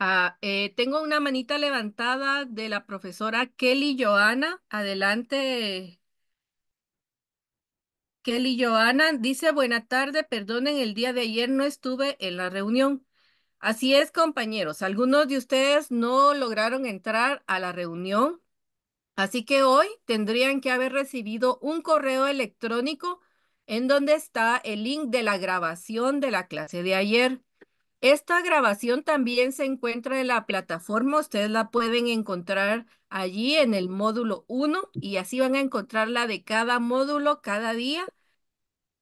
Ah, eh, tengo una manita levantada de la profesora Kelly Joana. Adelante. Kelly Joana dice, buena tarde, perdonen, el día de ayer no estuve en la reunión. Así es, compañeros. Algunos de ustedes no lograron entrar a la reunión, así que hoy tendrían que haber recibido un correo electrónico en donde está el link de la grabación de la clase de ayer. Esta grabación también se encuentra en la plataforma, ustedes la pueden encontrar allí en el módulo 1 y así van a encontrar la de cada módulo cada día.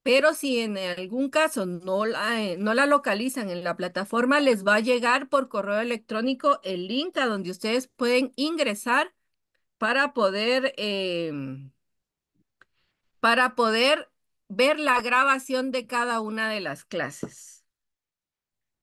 Pero si en algún caso no la, eh, no la localizan en la plataforma, les va a llegar por correo electrónico el link a donde ustedes pueden ingresar para poder, em, para poder ver la grabación de cada una de las clases.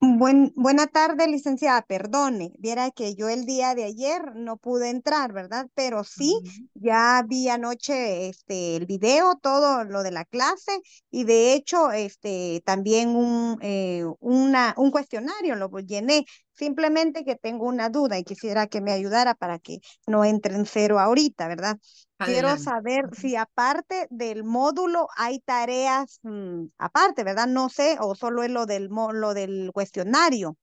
Buen, buena tarde, licenciada. Perdone, viera que yo el día de ayer no pude entrar, ¿verdad? Pero sí, ya vi anoche este, el video, todo lo de la clase y de hecho este, también un, eh, una, un cuestionario lo llené. Simplemente que tengo una duda y quisiera que me ayudara para que no entre en cero ahorita, ¿verdad? Quiero saber si aparte del módulo hay tareas mm, aparte, ¿verdad? No sé, o solo es lo del, lo del cuestionario,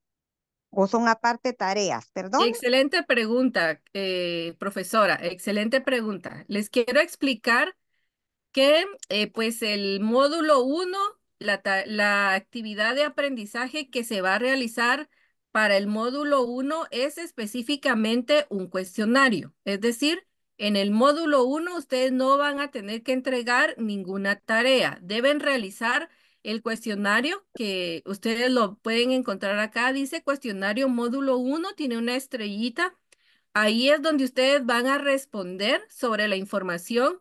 o son aparte tareas, perdón. Excelente pregunta, eh, profesora, excelente pregunta. Les quiero explicar que eh, pues el módulo 1, la, la actividad de aprendizaje que se va a realizar para el módulo 1 es específicamente un cuestionario, es decir, en el módulo 1 ustedes no van a tener que entregar ninguna tarea. Deben realizar el cuestionario que ustedes lo pueden encontrar acá. Dice cuestionario módulo 1, tiene una estrellita. Ahí es donde ustedes van a responder sobre la información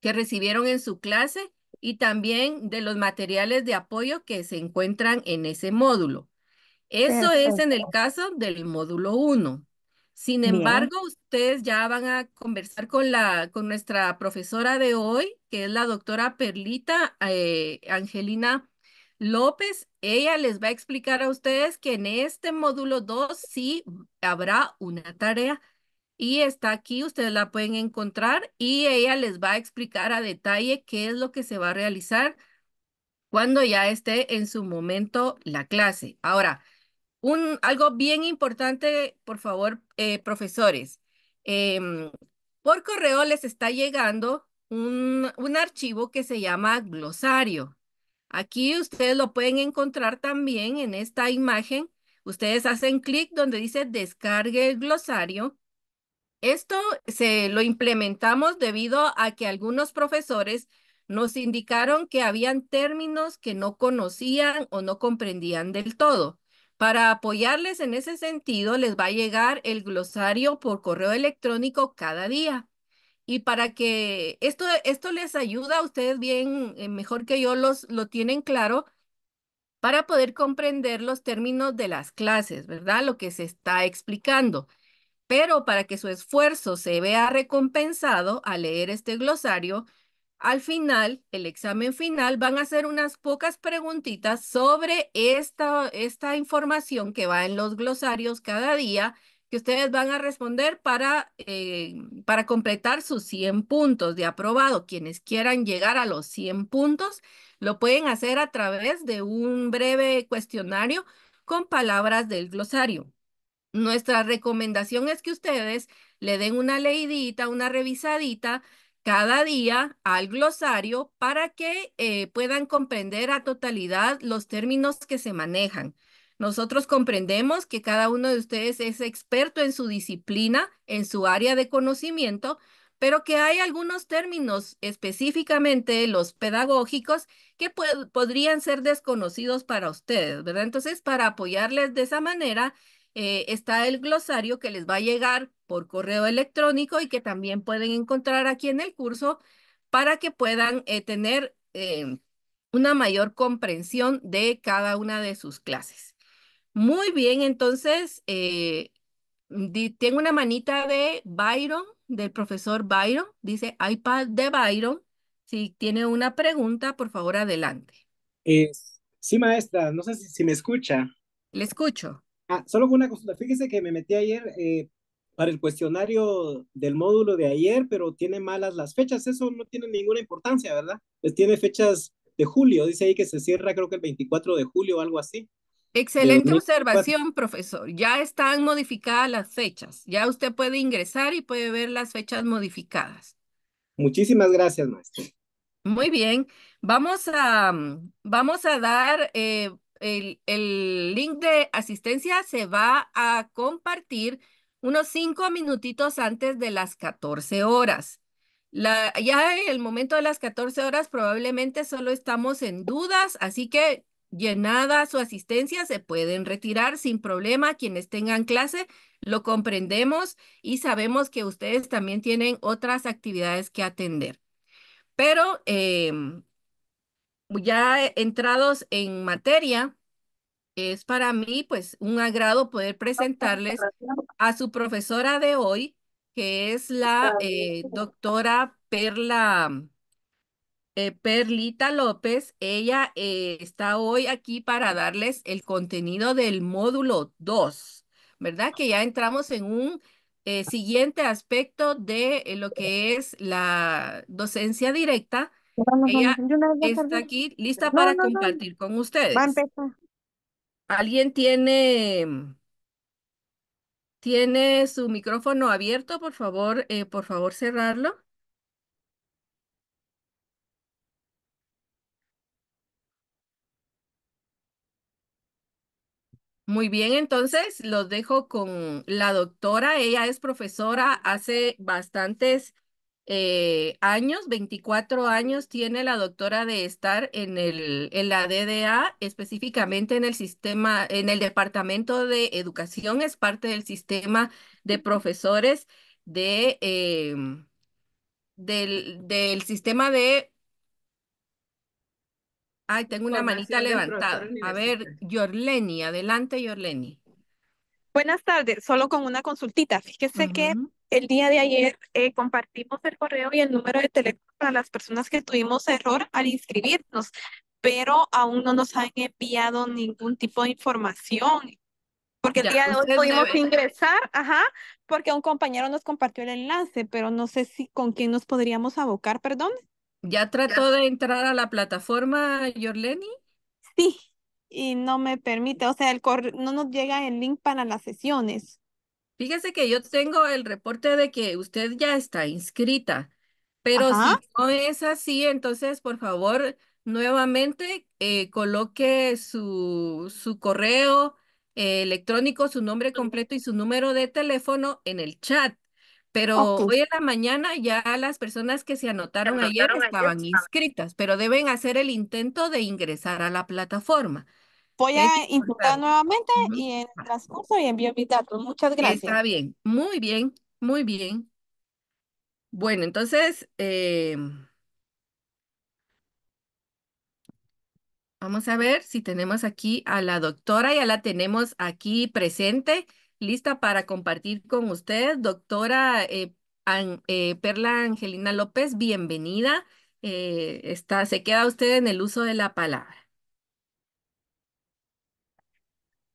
que recibieron en su clase y también de los materiales de apoyo que se encuentran en ese módulo. Eso es en el caso del módulo 1. Sin embargo, ustedes ya van a conversar con, la, con nuestra profesora de hoy, que es la doctora Perlita eh, Angelina López. Ella les va a explicar a ustedes que en este módulo 2 sí habrá una tarea y está aquí, ustedes la pueden encontrar y ella les va a explicar a detalle qué es lo que se va a realizar cuando ya esté en su momento la clase. Ahora, un, algo bien importante, por favor, eh, profesores. Em, por correo les está llegando un, un archivo que se llama glosario. Aquí ustedes lo pueden encontrar también en esta imagen. Ustedes hacen clic donde dice descargue el glosario. Esto se lo implementamos debido a que algunos profesores nos indicaron que habían términos que no conocían o no comprendían del todo. Para apoyarles en ese sentido, les va a llegar el glosario por correo electrónico cada día. Y para que esto, esto les ayuda a ustedes bien, eh, mejor que yo los, lo tienen claro, para poder comprender los términos de las clases, ¿verdad? Lo que se está explicando. Pero para que su esfuerzo se vea recompensado al leer este glosario, al final, el examen final, van a hacer unas pocas preguntitas sobre esta, esta información que va en los glosarios cada día que ustedes van a responder para, eh, para completar sus 100 puntos de aprobado. Quienes quieran llegar a los 100 puntos, lo pueden hacer a través de un breve cuestionario con palabras del glosario. Nuestra recomendación es que ustedes le den una leidita, una revisadita cada día al glosario para que eh, puedan comprender a totalidad los términos que se manejan. Nosotros comprendemos que cada uno de ustedes es experto en su disciplina, en su área de conocimiento, pero que hay algunos términos, específicamente los pedagógicos, que podrían ser desconocidos para ustedes, ¿verdad? Entonces, para apoyarles de esa manera, eh, está el glosario que les va a llegar por correo electrónico y que también pueden encontrar aquí en el curso para que puedan eh, tener eh, una mayor comprensión de cada una de sus clases. Muy bien, entonces, eh, tengo una manita de Byron, del profesor Byron, dice iPad de Byron. Si tiene una pregunta, por favor, adelante. sí, maestra, no sé si, me escucha. Le escucho. Ah, solo una consulta. Fíjese que me metí ayer para el cuestionario del módulo de ayer, pero tiene malas las fechas. Eso no tiene ninguna importancia, ¿verdad? Pues tiene fechas de julio, dice ahí que se cierra creo que el 24 de julio o algo así. Excelente observación, profesor. Ya están modificadas las fechas. Ya usted puede ingresar y puede ver las fechas modificadas. Muchísimas gracias, maestro. Muy bien. Vamos a, vamos a dar eh, el, el link de asistencia, se va a compartir unos cinco minutitos antes de las 14 horas. ya en el momento de las 14 horas probablemente solo estamos en dudas, así que llenada su asistencia se pueden retirar sin problema quienes tengan clase, lo comprendemos y sabemos que ustedes también tienen otras actividades que atender. Pero em, ya entrados en materia, es para mí, pues, un agrado poder presentarles a su profesora de hoy, que es la eh, doctora Perla eh, Perlita López. Ella eh, está hoy aquí para darles el contenido del módulo 2, ¿verdad? Que ya entramos en un siguiente aspecto de lo que es la docencia directa. Ella está aquí lista para compartir con ustedes. ¿Alguien tiene, tiene su micrófono abierto? Por favor, eh, por favor, cerrarlo. Muy bien, entonces los dejo con la doctora. Ella es profesora, hace bastantes eh, años, 24 años tiene la doctora de estar en, el, en la DDA, específicamente en el sistema, en el Departamento de Educación, es parte del sistema de profesores de, em, del, del, sistema de... Ay, tengo una manita levantada. A ver, Yorleni, adelante Yorleni. Buenas tardes, solo con una consultita. Fíjese que el día de ayer eh, compartimos el correo y el número de teléfono para las personas que tuvimos error al inscribirnos, pero aún no nos han enviado ningún tipo de información. Porque el día de hoy pudimos ingresar, ajá, porque un compañero nos compartió el enlace, pero no sé si con quién nos podríamos abocar, perdón. ¿Ya trató de entrar a la plataforma, Yorleni? Sí, y no me permite, o sea, el no nos llega el link para las sesiones. Fíjese que yo tengo el reporte de que usted ya está inscrita, pero si no es así, entonces por favor nuevamente eh, coloque su, su correo eh, electrónico, su nombre completo y su número de teléfono en el chat. Pero hoy en la mañana ya las personas que se anotaron, ayer estaban inscritas, pero deben hacer el intento de ingresar a la plataforma. Voy a invitar nuevamente y en transcurso y envío mis datos. Muchas gracias. Está bien, muy bien, muy bien. Bueno, entonces, eh, vamos a ver si tenemos aquí a la doctora, ya la tenemos aquí presente, lista para compartir con usted. Doctora eh, eh, Perla Angelina López, bienvenida. está, se queda usted en el uso de la palabra.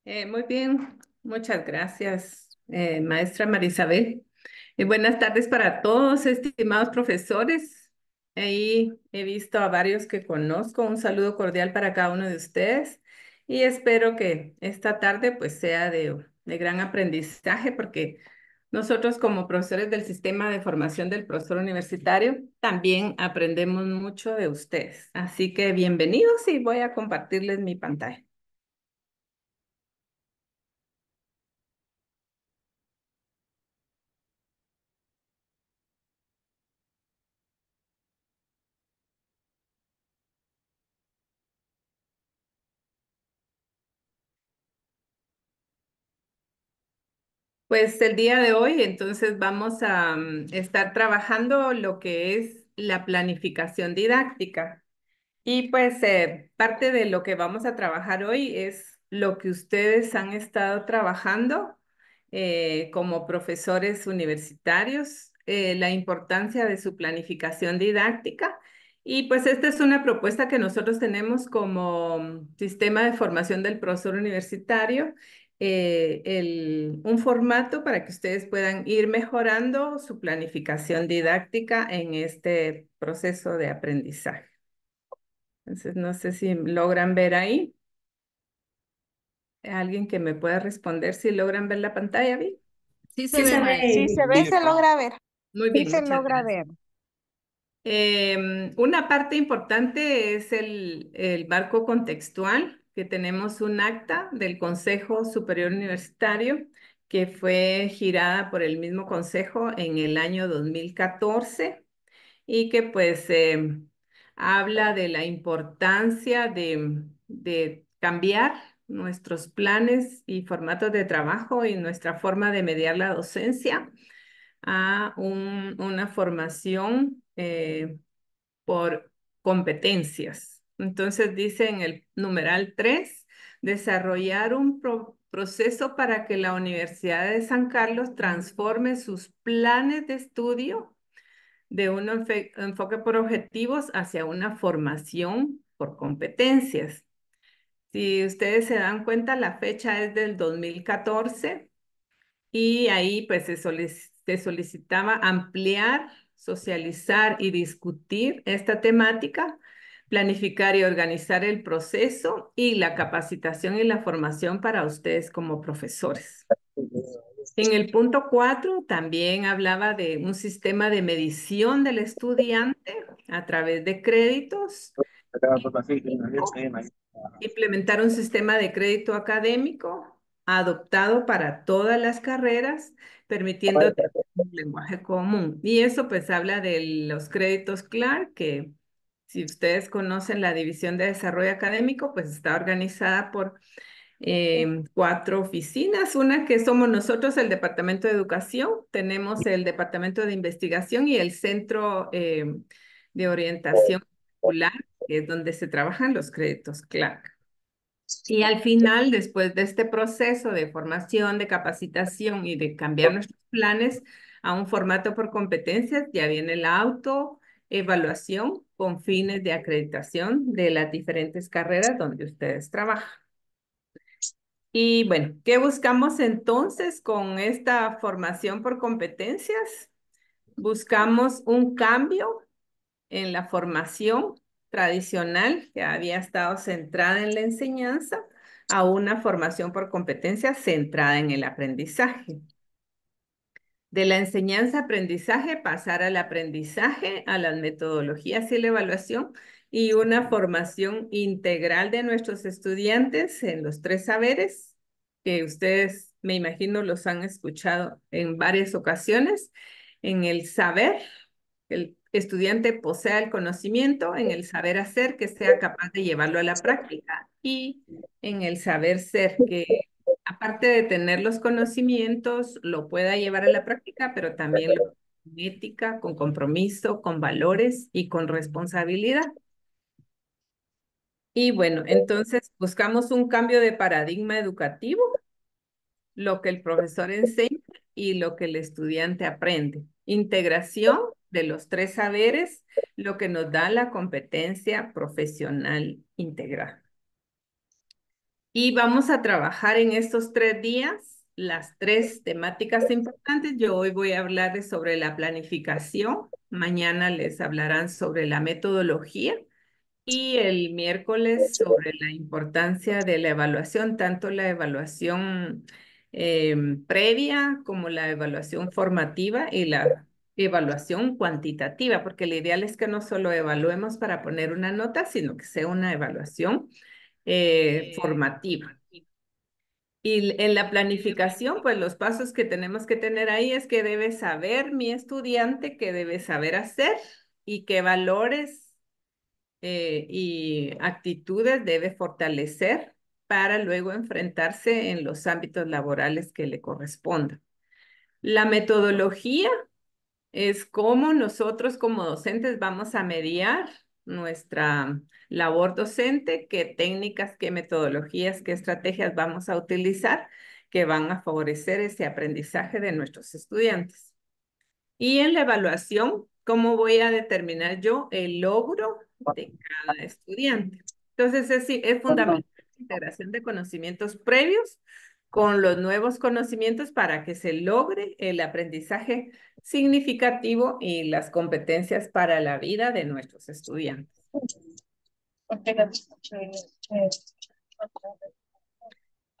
Eh, muy bien, muchas gracias, eh, maestra Marisabel. Y buenas tardes para todos, estimados profesores. Ahí he visto a varios que conozco. Un saludo cordial para cada uno de ustedes y espero que esta tarde pues sea de, de gran aprendizaje porque nosotros como profesores del sistema de formación del profesor universitario también aprendemos mucho de ustedes. Así que bienvenidos y voy a compartirles mi pantalla. Pues el día de hoy, entonces vamos a mm, estar trabajando lo que es la planificación didáctica. Y pues eh, parte de lo que vamos a trabajar hoy es lo que ustedes han estado trabajando eh, como profesores universitarios, eh, la importancia de su planificación didáctica. Y pues esta es una propuesta que nosotros tenemos como mm, sistema de formación del profesor universitario eh, un formato para que ustedes puedan ir mejorando su planificación didáctica en este proceso de aprendizaje. Entonces, no sé si logran ver ahí. Alguien que me pueda responder si logran ver la pantalla, ¿vi? Sí se, ve, se se logra ver. Muy bien. se logra ver. Em, una parte importante es el, el marco contextual que tenemos un acta del Consejo Superior Universitario que fue girada por el mismo Consejo en el año 2014 y que pues eh, habla de la importancia de, cambiar nuestros planes y formatos de trabajo y nuestra forma de mediar la docencia a una formación eh, por competencias, entonces dice en el numeral 3, desarrollar un proceso para que la Universidad de San Carlos transforme sus planes de estudio de un enfoque por objetivos hacia una formación por competencias. Si ustedes se dan cuenta, la fecha es del 2014 y ahí pues se solicitaba ampliar, socializar y discutir esta temática planificar y organizar el proceso y la capacitación y la formación para ustedes como profesores. En el punto 4 también hablaba de un sistema de medición del estudiante a través de créditos. Implementar un sistema de crédito académico adoptado para todas las carreras, permitiendo un lenguaje común. Y eso pues habla de los créditos Clark, que si ustedes conocen la División de Desarrollo Académico, pues está organizada por em, cuatro oficinas. Una que somos nosotros, el Departamento de Educación, tenemos el Departamento de Investigación y el Centro em, de Orientación Popular, que es donde se trabajan los créditos CLAC. Y al final, después de este proceso de formación, de capacitación y de cambiar nuestros planes a un formato por competencias, ya viene el auto, evaluación con fines de acreditación de las diferentes carreras donde ustedes trabajan. Y bueno, ¿qué buscamos entonces con esta formación por competencias? Buscamos un cambio en la formación tradicional que había estado centrada en la enseñanza a una formación por competencias centrada en el aprendizaje de la enseñanza-aprendizaje pasar al aprendizaje, a las metodologías y la evaluación y una formación integral de nuestros estudiantes en los tres saberes que ustedes me imagino los han escuchado en varias ocasiones, en el saber, el estudiante posea el conocimiento, en el saber hacer, que sea capaz de llevarlo a la práctica, y en el saber ser, que aparte de tener los conocimientos, lo pueda llevar a la práctica, pero también lo, con ética, con compromiso, con valores y con responsabilidad. Y bueno, entonces buscamos un cambio de paradigma educativo, lo que el profesor enseña y lo que el estudiante aprende. Integración de los tres saberes, lo que nos da la competencia profesional integral. Y vamos a trabajar en estos tres días las tres temáticas importantes. Yo hoy voy a hablar sobre la planificación, mañana les hablarán sobre la metodología y el miércoles sobre la importancia de la evaluación, tanto la evaluación em, previa como la evaluación formativa y la evaluación cuantitativa, porque el ideal es que no solo evaluemos para poner una nota, sino que sea una evaluación eh, formativa. Y en la planificación, pues los pasos que tenemos que tener ahí es que debe saber mi estudiante qué debe saber hacer y qué valores eh, y actitudes debe fortalecer para luego enfrentarse en los ámbitos laborales que le correspondan. La metodología es cómo nosotros como docentes vamos a mediar nuestra labor docente, qué técnicas, qué metodologías, qué estrategias vamos a utilizar que van a favorecer ese aprendizaje de nuestros estudiantes. Y en la evaluación, ¿cómo voy a determinar yo el logro de cada estudiante? Entonces, es, fundamental la integración de conocimientos previos con los nuevos conocimientos para que se logre el aprendizaje significativo y las competencias para la vida de nuestros estudiantes.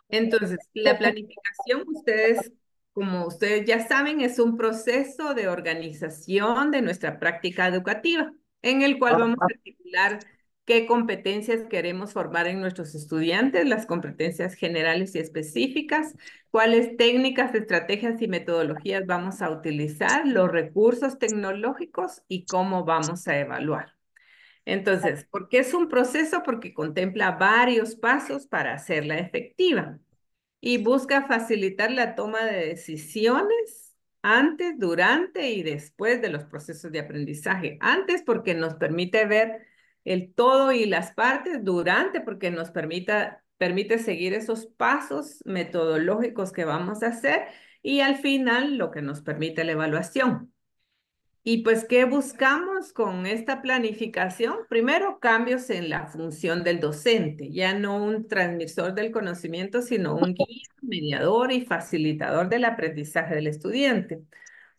Entonces, la planificación, ustedes, como ustedes ya saben, es un proceso de organización de nuestra práctica educativa en el cual vamos a articular qué competencias queremos formar en nuestros estudiantes, las competencias generales y específicas, cuáles técnicas, estrategias y metodologías vamos a utilizar, los recursos tecnológicos y cómo vamos a evaluar. Entonces, ¿por qué es un proceso? Porque contempla varios pasos para hacerla efectiva y busca facilitar la toma de decisiones antes, durante y después de los procesos de aprendizaje. Antes porque nos permite ver el todo y las partes durante, porque nos permite seguir esos pasos metodológicos que vamos a hacer y al final lo que nos permite la evaluación. Y pues, ¿qué buscamos con esta planificación? Primero, cambios en la función del docente, ya no un transmisor del conocimiento, sino un guía, mediador y facilitador del aprendizaje del estudiante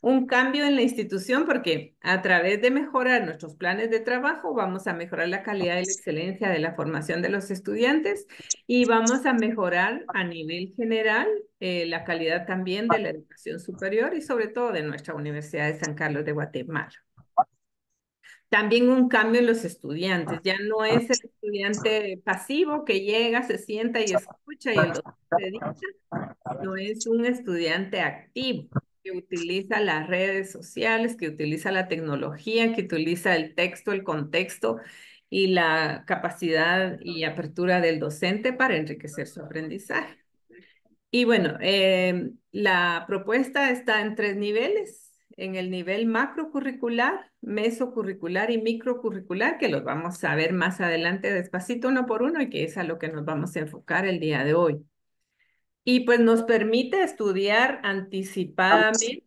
un cambio en la institución porque a través de mejorar nuestros planes de trabajo vamos a mejorar la calidad y la excelencia de la formación de los estudiantes y vamos a mejorar a nivel general eh, la calidad también de la educación superior y sobre todo de nuestra Universidad de San Carlos de Guatemala. También un cambio en los estudiantes, ya no es el estudiante pasivo que llega, se sienta y escucha y el se dice, no es un estudiante activo utiliza las redes sociales, que utiliza la tecnología, que utiliza el texto, el contexto y la capacidad y apertura del docente para enriquecer su aprendizaje. Y bueno, eh, la propuesta está en tres niveles en el nivel macrocurricular, mesocurricular y microcurricular, que los vamos a ver más adelante despacito uno por uno y que es a lo que nos vamos a enfocar el día de hoy. Y pues nos permite estudiar anticipadamente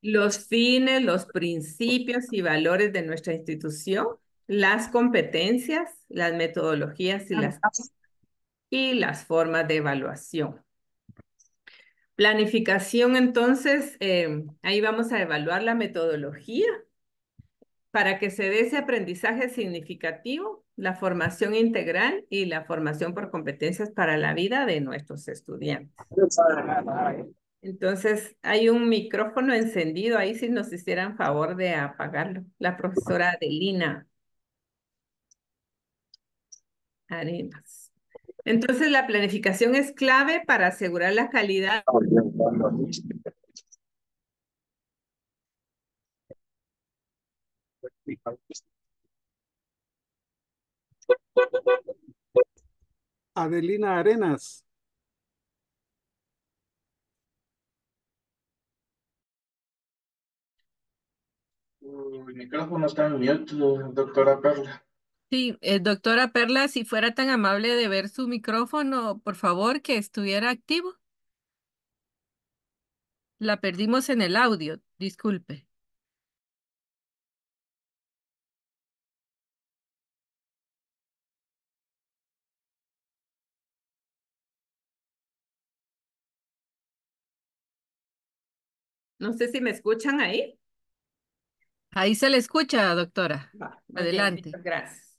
los fines, los principios y valores de nuestra institución, las competencias, las metodologías y las, y las formas de evaluación. Planificación, entonces, eh, ahí vamos a evaluar la metodología para que se dé ese aprendizaje significativo la formación integral y la formación por competencias para la vida de nuestros estudiantes. Entonces, hay un micrófono encendido ahí si nos hicieran favor de apagarlo. La profesora Adelina Arenas. Entonces, la planificación es clave para asegurar la calidad. Adelina Arenas. El micrófono está en doctora Perla. Sí, eh, doctora Perla, si fuera tan amable de ver su micrófono, por favor, que estuviera activo. La perdimos en el audio, disculpe. No sé si me escuchan ahí. Ahí se le escucha, doctora. Adelante. gracias.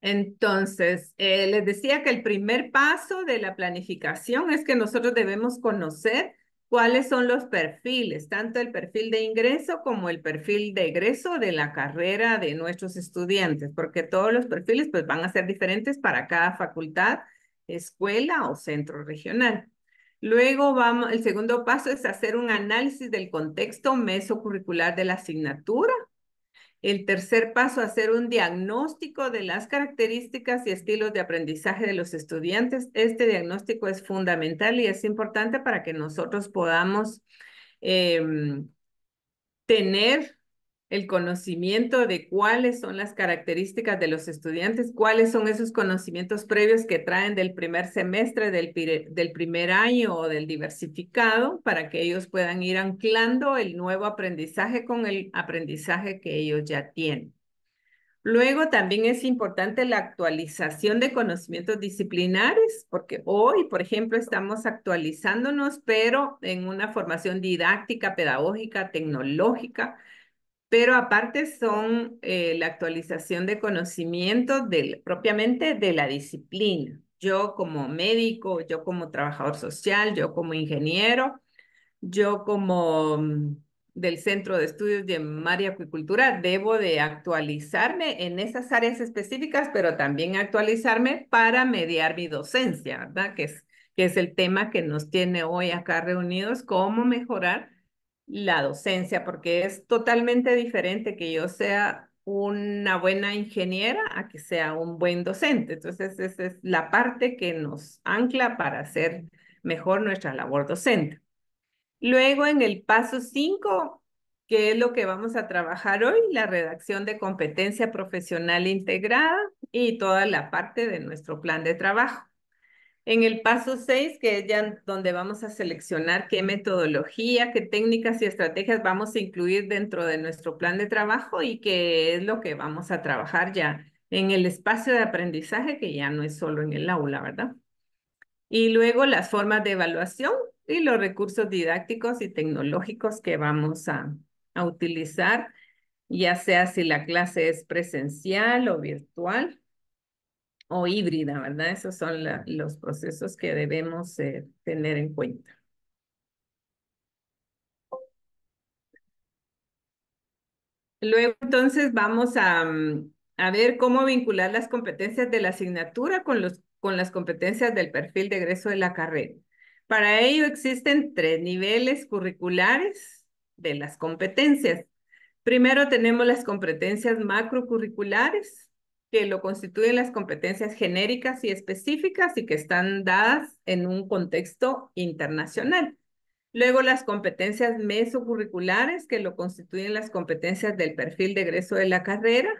Entonces, eh, les decía que el primer paso de la planificación es que nosotros debemos conocer cuáles son los perfiles, tanto el perfil de ingreso como el perfil de egreso de la carrera de nuestros estudiantes, porque todos los perfiles pues, van a ser diferentes para cada facultad, escuela o centro regional. Luego vamos, el segundo paso es hacer un análisis del contexto mesocurricular de la asignatura. El tercer paso, hacer un diagnóstico de las características y estilos de aprendizaje de los estudiantes. Este diagnóstico es fundamental y es importante para que nosotros podamos em, tener el conocimiento de cuáles son las características de los estudiantes, cuáles son esos conocimientos previos que traen del primer semestre, del, primer año o del diversificado, para que ellos puedan ir anclando el nuevo aprendizaje con el aprendizaje que ellos ya tienen. Luego también es importante la actualización de conocimientos disciplinares, porque hoy, por ejemplo, estamos actualizándonos, pero en una formación didáctica, pedagógica, tecnológica, pero aparte son eh, la actualización de conocimiento del, propiamente de la disciplina. Yo como médico, yo como trabajador social, yo como ingeniero, yo como mm, del Centro de Estudios de Mar y Acuicultura, debo de actualizarme en esas áreas específicas, pero también actualizarme para mediar mi docencia, ¿verdad? Que es, que es el tema que nos tiene hoy acá reunidos, cómo mejorar la docencia, porque es totalmente diferente que yo sea una buena ingeniera a que sea un buen docente. Entonces, esa es la parte que nos ancla para hacer mejor nuestra labor docente. Luego, en el paso 5, que es lo que vamos a trabajar hoy, la redacción de competencia profesional integrada y toda la parte de nuestro plan de trabajo. En el paso 6, que es ya donde vamos a seleccionar qué metodología, qué técnicas y estrategias vamos a incluir dentro de nuestro plan de trabajo y qué es lo que vamos a trabajar ya en el espacio de aprendizaje, que ya no es solo en el aula, ¿verdad? Y luego las formas de evaluación y los recursos didácticos y tecnológicos que vamos a, a utilizar, ya sea si la clase es presencial o virtual o híbrida, ¿verdad? Esos son los procesos que debemos eh, tener en cuenta. Luego, entonces, vamos mm, a, ver cómo vincular las competencias de la asignatura con, los, con las competencias del perfil de egreso de la carrera. Para ello existen tres niveles curriculares de las competencias. Primero tenemos las competencias macrocurriculares, que lo constituyen las competencias genéricas y específicas y que están dadas en un contexto internacional. Luego las competencias mesocurriculares, que lo constituyen las competencias del perfil de egreso de la carrera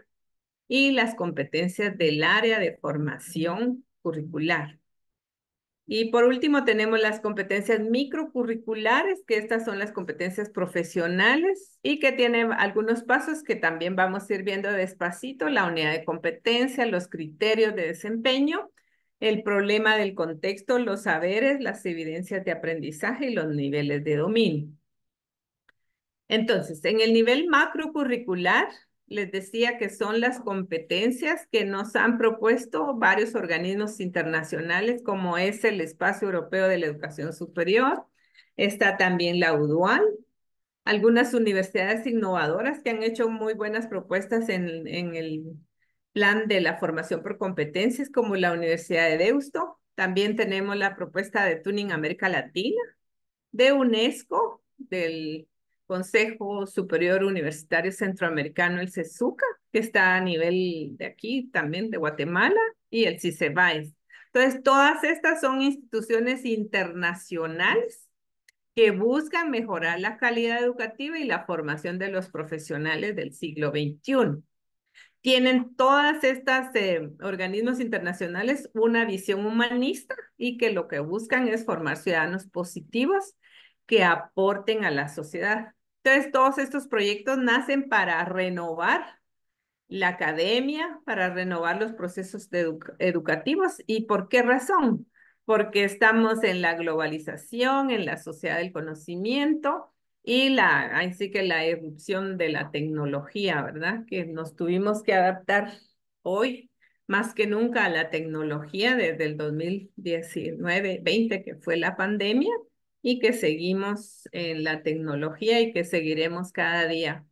y las competencias del área de formación curricular. Y por último tenemos las competencias microcurriculares, que estas son las competencias profesionales y que tienen algunos pasos que también vamos a ir viendo despacito, la unidad de competencia, los criterios de desempeño, el problema del contexto, los saberes, las evidencias de aprendizaje y los niveles de dominio. Entonces, en el nivel macrocurricular, les decía que son las competencias que nos han propuesto varios organismos internacionales, como es el Espacio Europeo de la Educación Superior, está también la UDUAN, algunas universidades innovadoras que han hecho muy buenas propuestas en, en el plan de la formación por competencias, como la Universidad de Deusto. También tenemos la propuesta de Tuning América Latina, de UNESCO, del Consejo Superior Universitario Centroamericano, el CESUCA, que está a nivel de aquí también, de Guatemala, y el CICEBAES. Entonces, todas estas son instituciones internacionales que buscan mejorar la calidad educativa y la formación de los profesionales del siglo XXI. Tienen todas estas eh, organismos internacionales una visión humanista y que lo que buscan es formar ciudadanos positivos que aporten a la sociedad. Entonces, todos estos proyectos nacen para renovar la academia, para renovar los procesos educativos. ¿Y por qué razón? Porque estamos en la globalización, en la sociedad del conocimiento y la, así que la erupción de la tecnología, ¿verdad? Que nos tuvimos que adaptar hoy más que nunca a la tecnología desde el 2019-20, que fue la pandemia, y que seguimos en la tecnología y que seguiremos cada día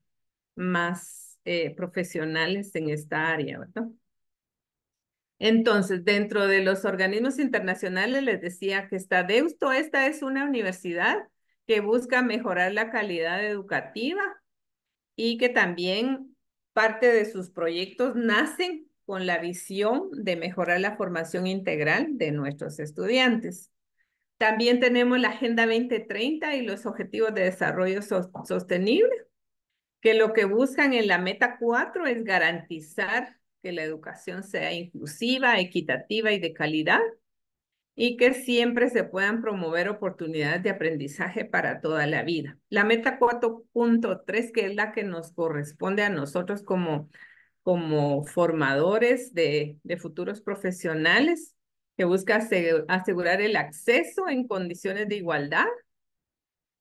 más eh, profesionales en esta área, ¿verdad? Entonces, dentro de los organismos internacionales, les decía que está Deusto, esta es una universidad que busca mejorar la calidad educativa y que también parte de sus proyectos nacen con la visión de mejorar la formación integral de nuestros estudiantes. También tenemos la Agenda 2030 y los Objetivos de Desarrollo Sostenible, que lo que buscan en la meta 4 es garantizar que la educación sea inclusiva, equitativa y de calidad, y que siempre se puedan promover oportunidades de aprendizaje para toda la vida. La meta 4.3, que es la que nos corresponde a nosotros como, como formadores de futuros profesionales, que busca asegurar el acceso en condiciones de igualdad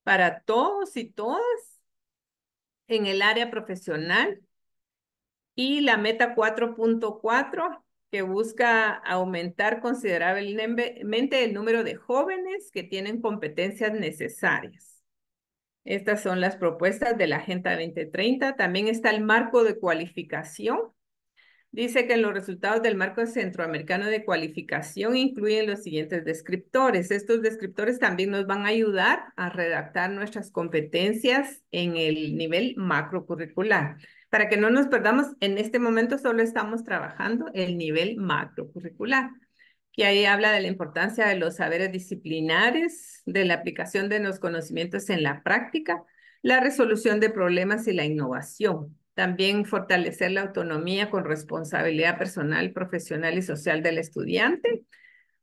para todos y todas en el área profesional. Y la meta 4.4, que busca aumentar considerablemente el número de jóvenes que tienen competencias necesarias. Estas son las propuestas de la Agenda 2030. También está el marco de cualificación Dice que los resultados del marco centroamericano de cualificación incluyen los siguientes descriptores. Estos descriptores también nos van a ayudar a redactar nuestras competencias en el nivel macrocurricular. Para que no nos perdamos, en este momento solo estamos trabajando el nivel macrocurricular, que ahí habla de la importancia de los saberes disciplinares, de la aplicación de los conocimientos en la práctica, la resolución de problemas y la innovación. También fortalecer la autonomía con responsabilidad personal, profesional y social del estudiante.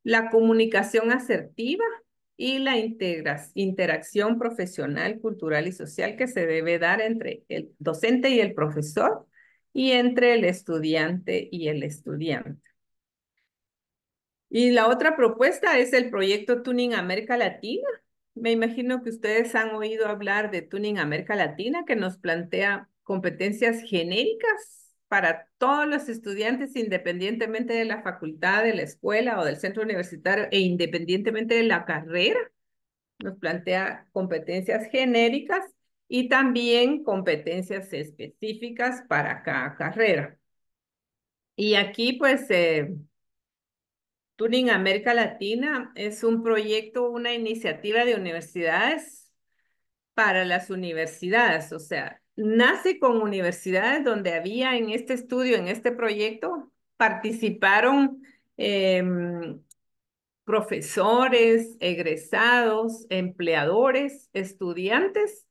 La comunicación asertiva y la interacción profesional, cultural y social que se debe dar entre el docente y el profesor y entre el estudiante y el estudiante. Y la otra propuesta es el proyecto Tuning América Latina. Me imagino que ustedes han oído hablar de Tuning América Latina, que nos plantea competencias genéricas para todos los estudiantes independientemente de la facultad, de la escuela o del centro universitario e independientemente de la carrera. Nos plantea competencias genéricas y también competencias específicas para cada carrera. Y aquí pues eh, Turing América Latina es un proyecto, una iniciativa de universidades para las universidades, o sea, nace con universidades donde había en este estudio, en este proyecto, participaron em, profesores, egresados, empleadores, estudiantes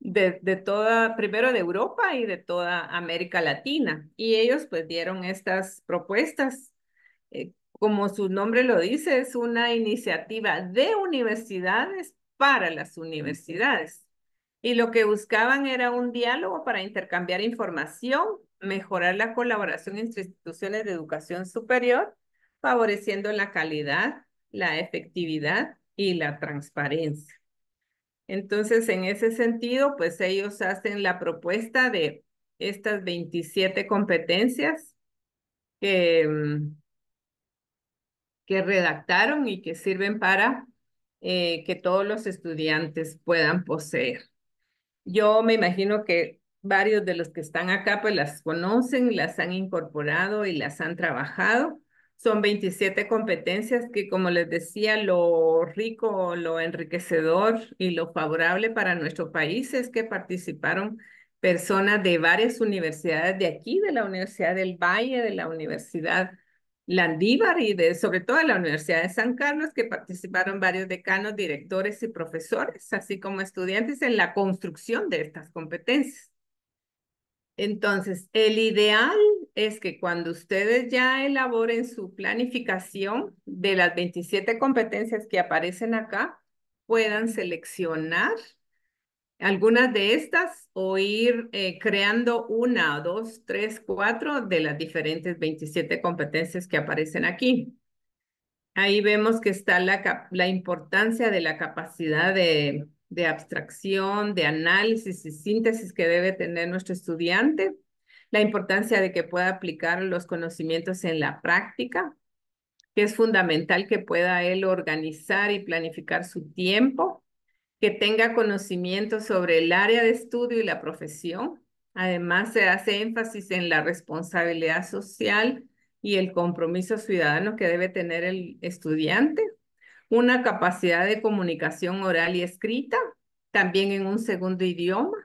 de, toda, primero de Europa y de toda América Latina. Y ellos pues dieron estas propuestas. Eh, como su nombre lo dice, es una iniciativa de universidades para las universidades. Y lo que buscaban era un diálogo para intercambiar información, mejorar la colaboración entre instituciones de educación superior, favoreciendo la calidad, la efectividad y la transparencia. Entonces, en ese sentido, pues ellos hacen la propuesta de estas 27 competencias que, mm, que redactaron y que sirven para eh, que todos los estudiantes puedan poseer. Yo me imagino que varios de los que están acá pues las conocen, las han incorporado y las han trabajado. Son 27 competencias que, como les decía, lo rico, lo enriquecedor y lo favorable para nuestro país es que participaron personas de varias universidades de aquí, de la Universidad del Valle, de la Universidad Landívar y sobre todo de la Universidad de San Carlos, que participaron varios decanos, directores y profesores, así como estudiantes en la construcción de estas competencias. Entonces, el ideal es que cuando ustedes ya elaboren su planificación de las 27 competencias que aparecen acá, puedan seleccionar algunas de estas o ir eh, creando una, dos, tres, cuatro de las diferentes 27 competencias que aparecen aquí. Ahí vemos que está la, importancia de la capacidad de, de abstracción, de análisis y síntesis que debe tener nuestro estudiante, la importancia de que pueda aplicar los conocimientos en la práctica, que es fundamental que pueda él organizar y planificar su tiempo, que tenga conocimiento sobre el área de estudio y la profesión. Además, se hace énfasis en la responsabilidad social y el compromiso ciudadano que debe tener el estudiante, una capacidad de comunicación oral y escrita, también en un segundo idioma.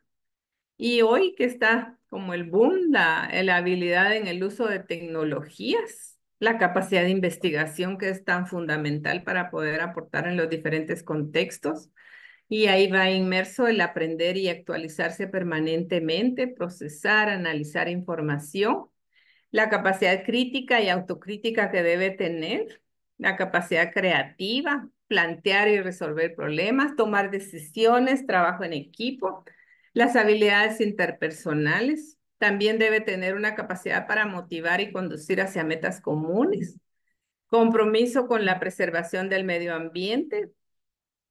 Y hoy que está como el boom, la, la habilidad en el uso de tecnologías, la capacidad de investigación que es tan fundamental para poder aportar en los diferentes contextos, y ahí va inmerso el aprender y actualizarse permanentemente, procesar, analizar información, la capacidad crítica y autocrítica que debe tener, la capacidad creativa, plantear y resolver problemas, tomar decisiones, trabajo en equipo, las habilidades interpersonales. También debe tener una capacidad para motivar y conducir hacia metas comunes, compromiso con la preservación del medio ambiente,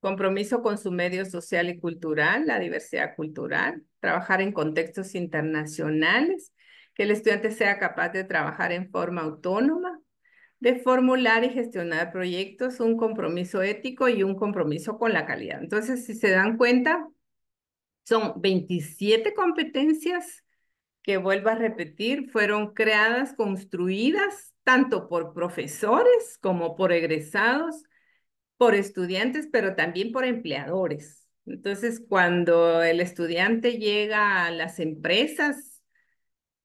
compromiso con su medio social y cultural, la diversidad cultural, trabajar en contextos internacionales, que el estudiante sea capaz de trabajar en forma autónoma, de formular y gestionar proyectos, un compromiso ético y un compromiso con la calidad. Entonces, si se dan cuenta, son 27 competencias que vuelvo a repetir, fueron creadas, construidas tanto por profesores como por egresados por estudiantes, pero también por empleadores. Entonces, cuando el estudiante llega a las empresas,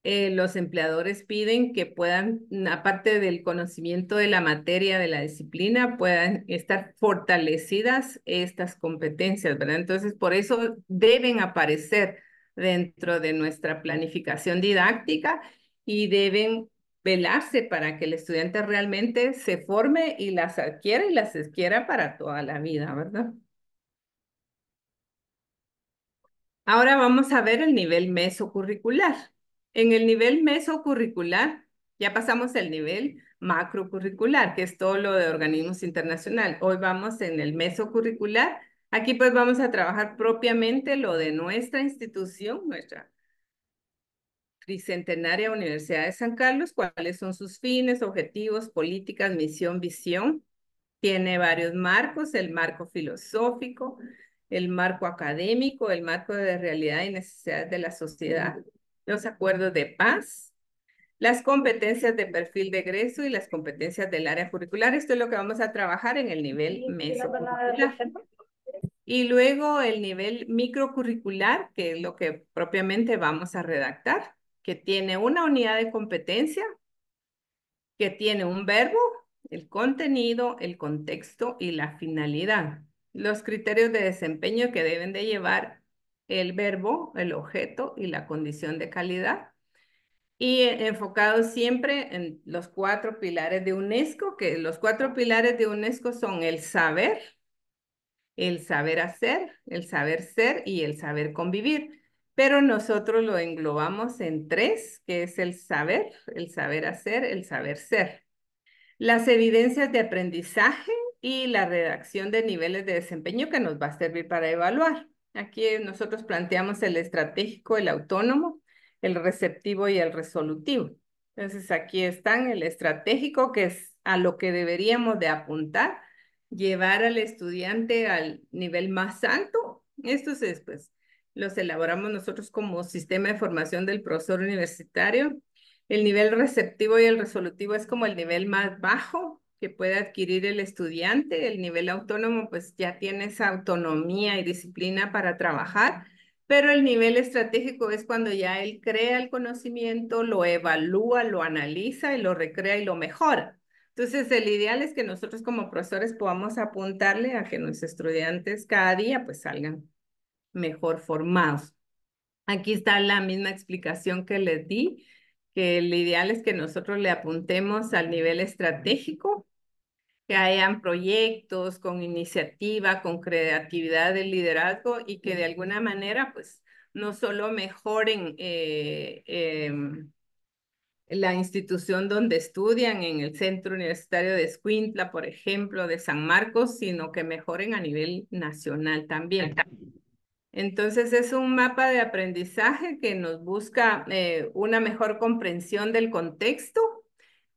eh, los empleadores piden que puedan, mm, aparte del conocimiento de la materia, de la disciplina, puedan estar fortalecidas estas competencias, ¿verdad? Entonces, por eso deben aparecer dentro de nuestra planificación didáctica y deben velarse para que el estudiante realmente se forme y las adquiera y las adquiera para toda la vida, ¿verdad? Ahora vamos a ver el nivel mesocurricular. En el nivel mesocurricular, ya pasamos al nivel macrocurricular, que es todo lo de organismos internacional. Hoy vamos en el mesocurricular. Aquí pues vamos a trabajar propiamente lo de nuestra institución, nuestra Bicentenaria Universidad de San Carlos, cuáles son sus fines, objetivos, políticas, misión, visión. Tiene varios marcos, el marco filosófico, el marco académico, el marco de realidad y necesidades de la sociedad, los acuerdos de paz, las competencias de perfil de egreso y las competencias del área curricular. Esto es lo que vamos a trabajar en el nivel mesocurricular. Y luego el nivel microcurricular, que es lo que propiamente vamos a redactar que tiene una unidad de competencia, que tiene un verbo, el contenido, el contexto y la finalidad. Los criterios de desempeño que deben de llevar el verbo, el objeto y la condición de calidad. Y eh, enfocado siempre en los cuatro pilares de UNESCO, que los cuatro pilares de UNESCO son el saber, el saber hacer, el saber ser y el saber convivir pero nosotros lo englobamos en tres, que es el saber, el saber hacer, el saber ser. Las evidencias de aprendizaje y la redacción de niveles de desempeño que nos va a servir para evaluar. Aquí nosotros planteamos el estratégico, el autónomo, el receptivo y el resolutivo. Entonces aquí están el estratégico, que es a lo que deberíamos de apuntar, llevar al estudiante al nivel más alto. Esto es pues, los elaboramos nosotros como sistema de formación del profesor universitario. El nivel receptivo y el resolutivo es como el nivel más bajo que puede adquirir el estudiante. El nivel autónomo, pues ya tiene esa autonomía y disciplina para trabajar, pero el nivel estratégico es cuando ya él crea el conocimiento, lo evalúa, lo analiza y lo recrea y lo mejora. Entonces, el ideal es que nosotros como profesores podamos apuntarle a que nuestros estudiantes cada día pues salgan mejor formados. Aquí está la misma explicación que les di, que el ideal es que nosotros le apuntemos al nivel estratégico, que hayan proyectos con iniciativa, con creatividad del liderazgo y que de alguna manera, pues, no solo mejoren eh, em, la institución donde estudian, en el Centro Universitario de Escuintla, por ejemplo, de San Marcos, sino que mejoren a nivel nacional también. Entonces es un mapa de aprendizaje que nos busca eh, una mejor comprensión del contexto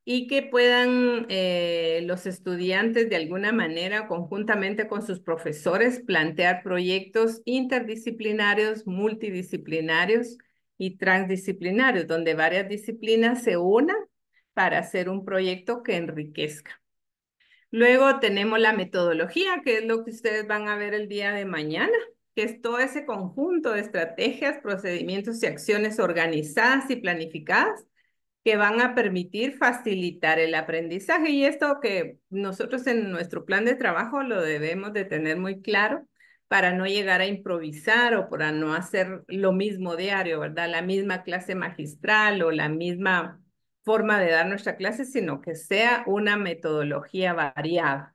y que puedan eh, los estudiantes de alguna manera, conjuntamente con sus profesores, plantear proyectos interdisciplinarios, multidisciplinarios y transdisciplinarios, donde varias disciplinas se unan para hacer un proyecto que enriquezca. Luego tenemos la metodología, que es lo que ustedes van a ver el día de mañana que es todo ese conjunto de estrategias, procedimientos y acciones organizadas y planificadas que van a permitir facilitar el aprendizaje. Y esto que nosotros en nuestro plan de trabajo lo debemos de tener muy claro para no llegar a improvisar o para no hacer lo mismo diario, ¿verdad? La misma clase magistral o la misma forma de dar nuestra clase, sino que sea una metodología variada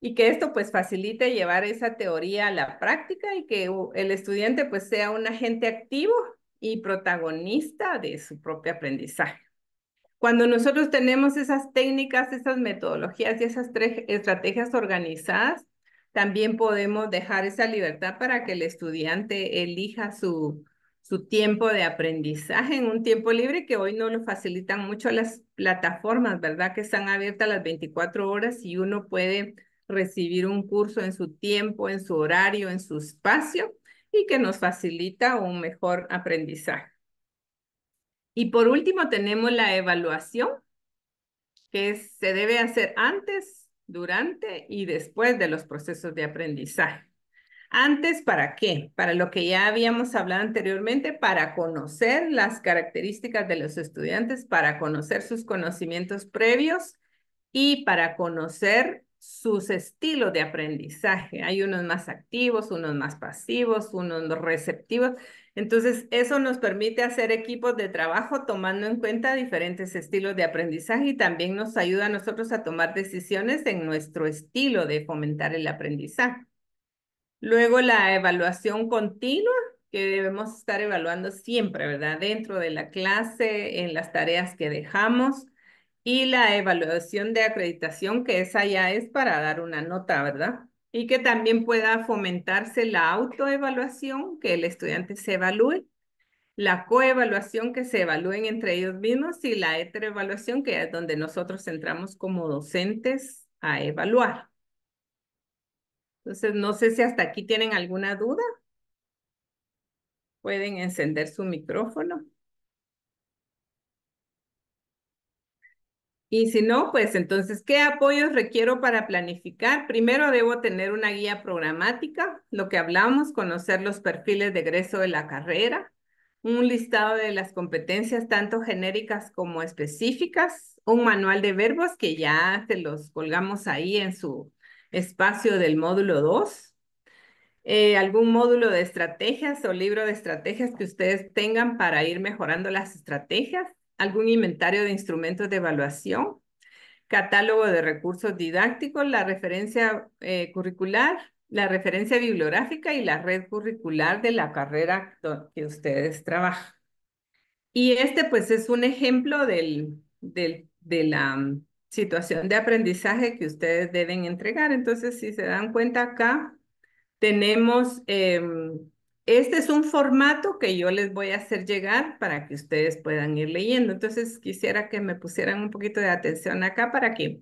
y que esto pues facilite llevar esa teoría a la práctica y que el estudiante pues sea un agente activo y protagonista de su propio aprendizaje. Cuando nosotros tenemos esas técnicas, esas metodologías y esas tres estrategias organizadas, también podemos dejar esa libertad para que el estudiante elija su, su tiempo de aprendizaje en un tiempo libre que hoy no lo facilitan mucho las plataformas, ¿verdad? Que están abiertas las 24 horas y uno puede recibir un curso en su tiempo, en su horario, en su espacio y que nos facilita un mejor aprendizaje. Y por último tenemos la evaluación, que se debe hacer antes, durante y después de los procesos de aprendizaje. Antes, ¿para qué? Para lo que ya habíamos hablado anteriormente, para conocer las características de los estudiantes, para conocer sus conocimientos previos y para conocer sus estilos de aprendizaje. Hay unos más activos, unos más pasivos, unos receptivos. Entonces, eso nos permite hacer equipos de trabajo tomando en cuenta diferentes estilos de aprendizaje y también nos ayuda a nosotros a tomar decisiones en nuestro estilo de fomentar el aprendizaje. Luego, la evaluación continua, que debemos estar evaluando siempre, ¿verdad? Dentro de la clase, en las tareas que dejamos y la evaluación de acreditación, que esa ya es para dar una nota, ¿verdad? Y que también pueda fomentarse la autoevaluación, que el estudiante se evalúe, la coevaluación, que se evalúen entre ellos mismos, y la heteroevaluación, que es donde nosotros entramos como docentes a evaluar. Entonces, no sé si hasta aquí tienen alguna duda. Pueden encender su micrófono. Y si no, pues entonces, ¿qué apoyos requiero para planificar? Primero debo tener una guía programática, lo que hablamos, conocer los perfiles de egreso de la carrera, un listado de las competencias tanto genéricas como específicas, un manual de verbos que ya se los colgamos ahí en su espacio del módulo 2, eh, algún módulo de estrategias o libro de estrategias que ustedes tengan para ir mejorando las estrategias algún inventario de instrumentos de evaluación, catálogo de recursos didácticos, la referencia eh, curricular, la referencia bibliográfica y la red curricular de la carrera que ustedes trabajan. Y este pues es un ejemplo del, de la mm, situación de aprendizaje que ustedes deben entregar. Entonces, si se dan cuenta acá, tenemos... Em, este es un formato que yo les voy a hacer llegar para que ustedes puedan ir leyendo. Entonces quisiera que me pusieran un poquito de atención acá para que,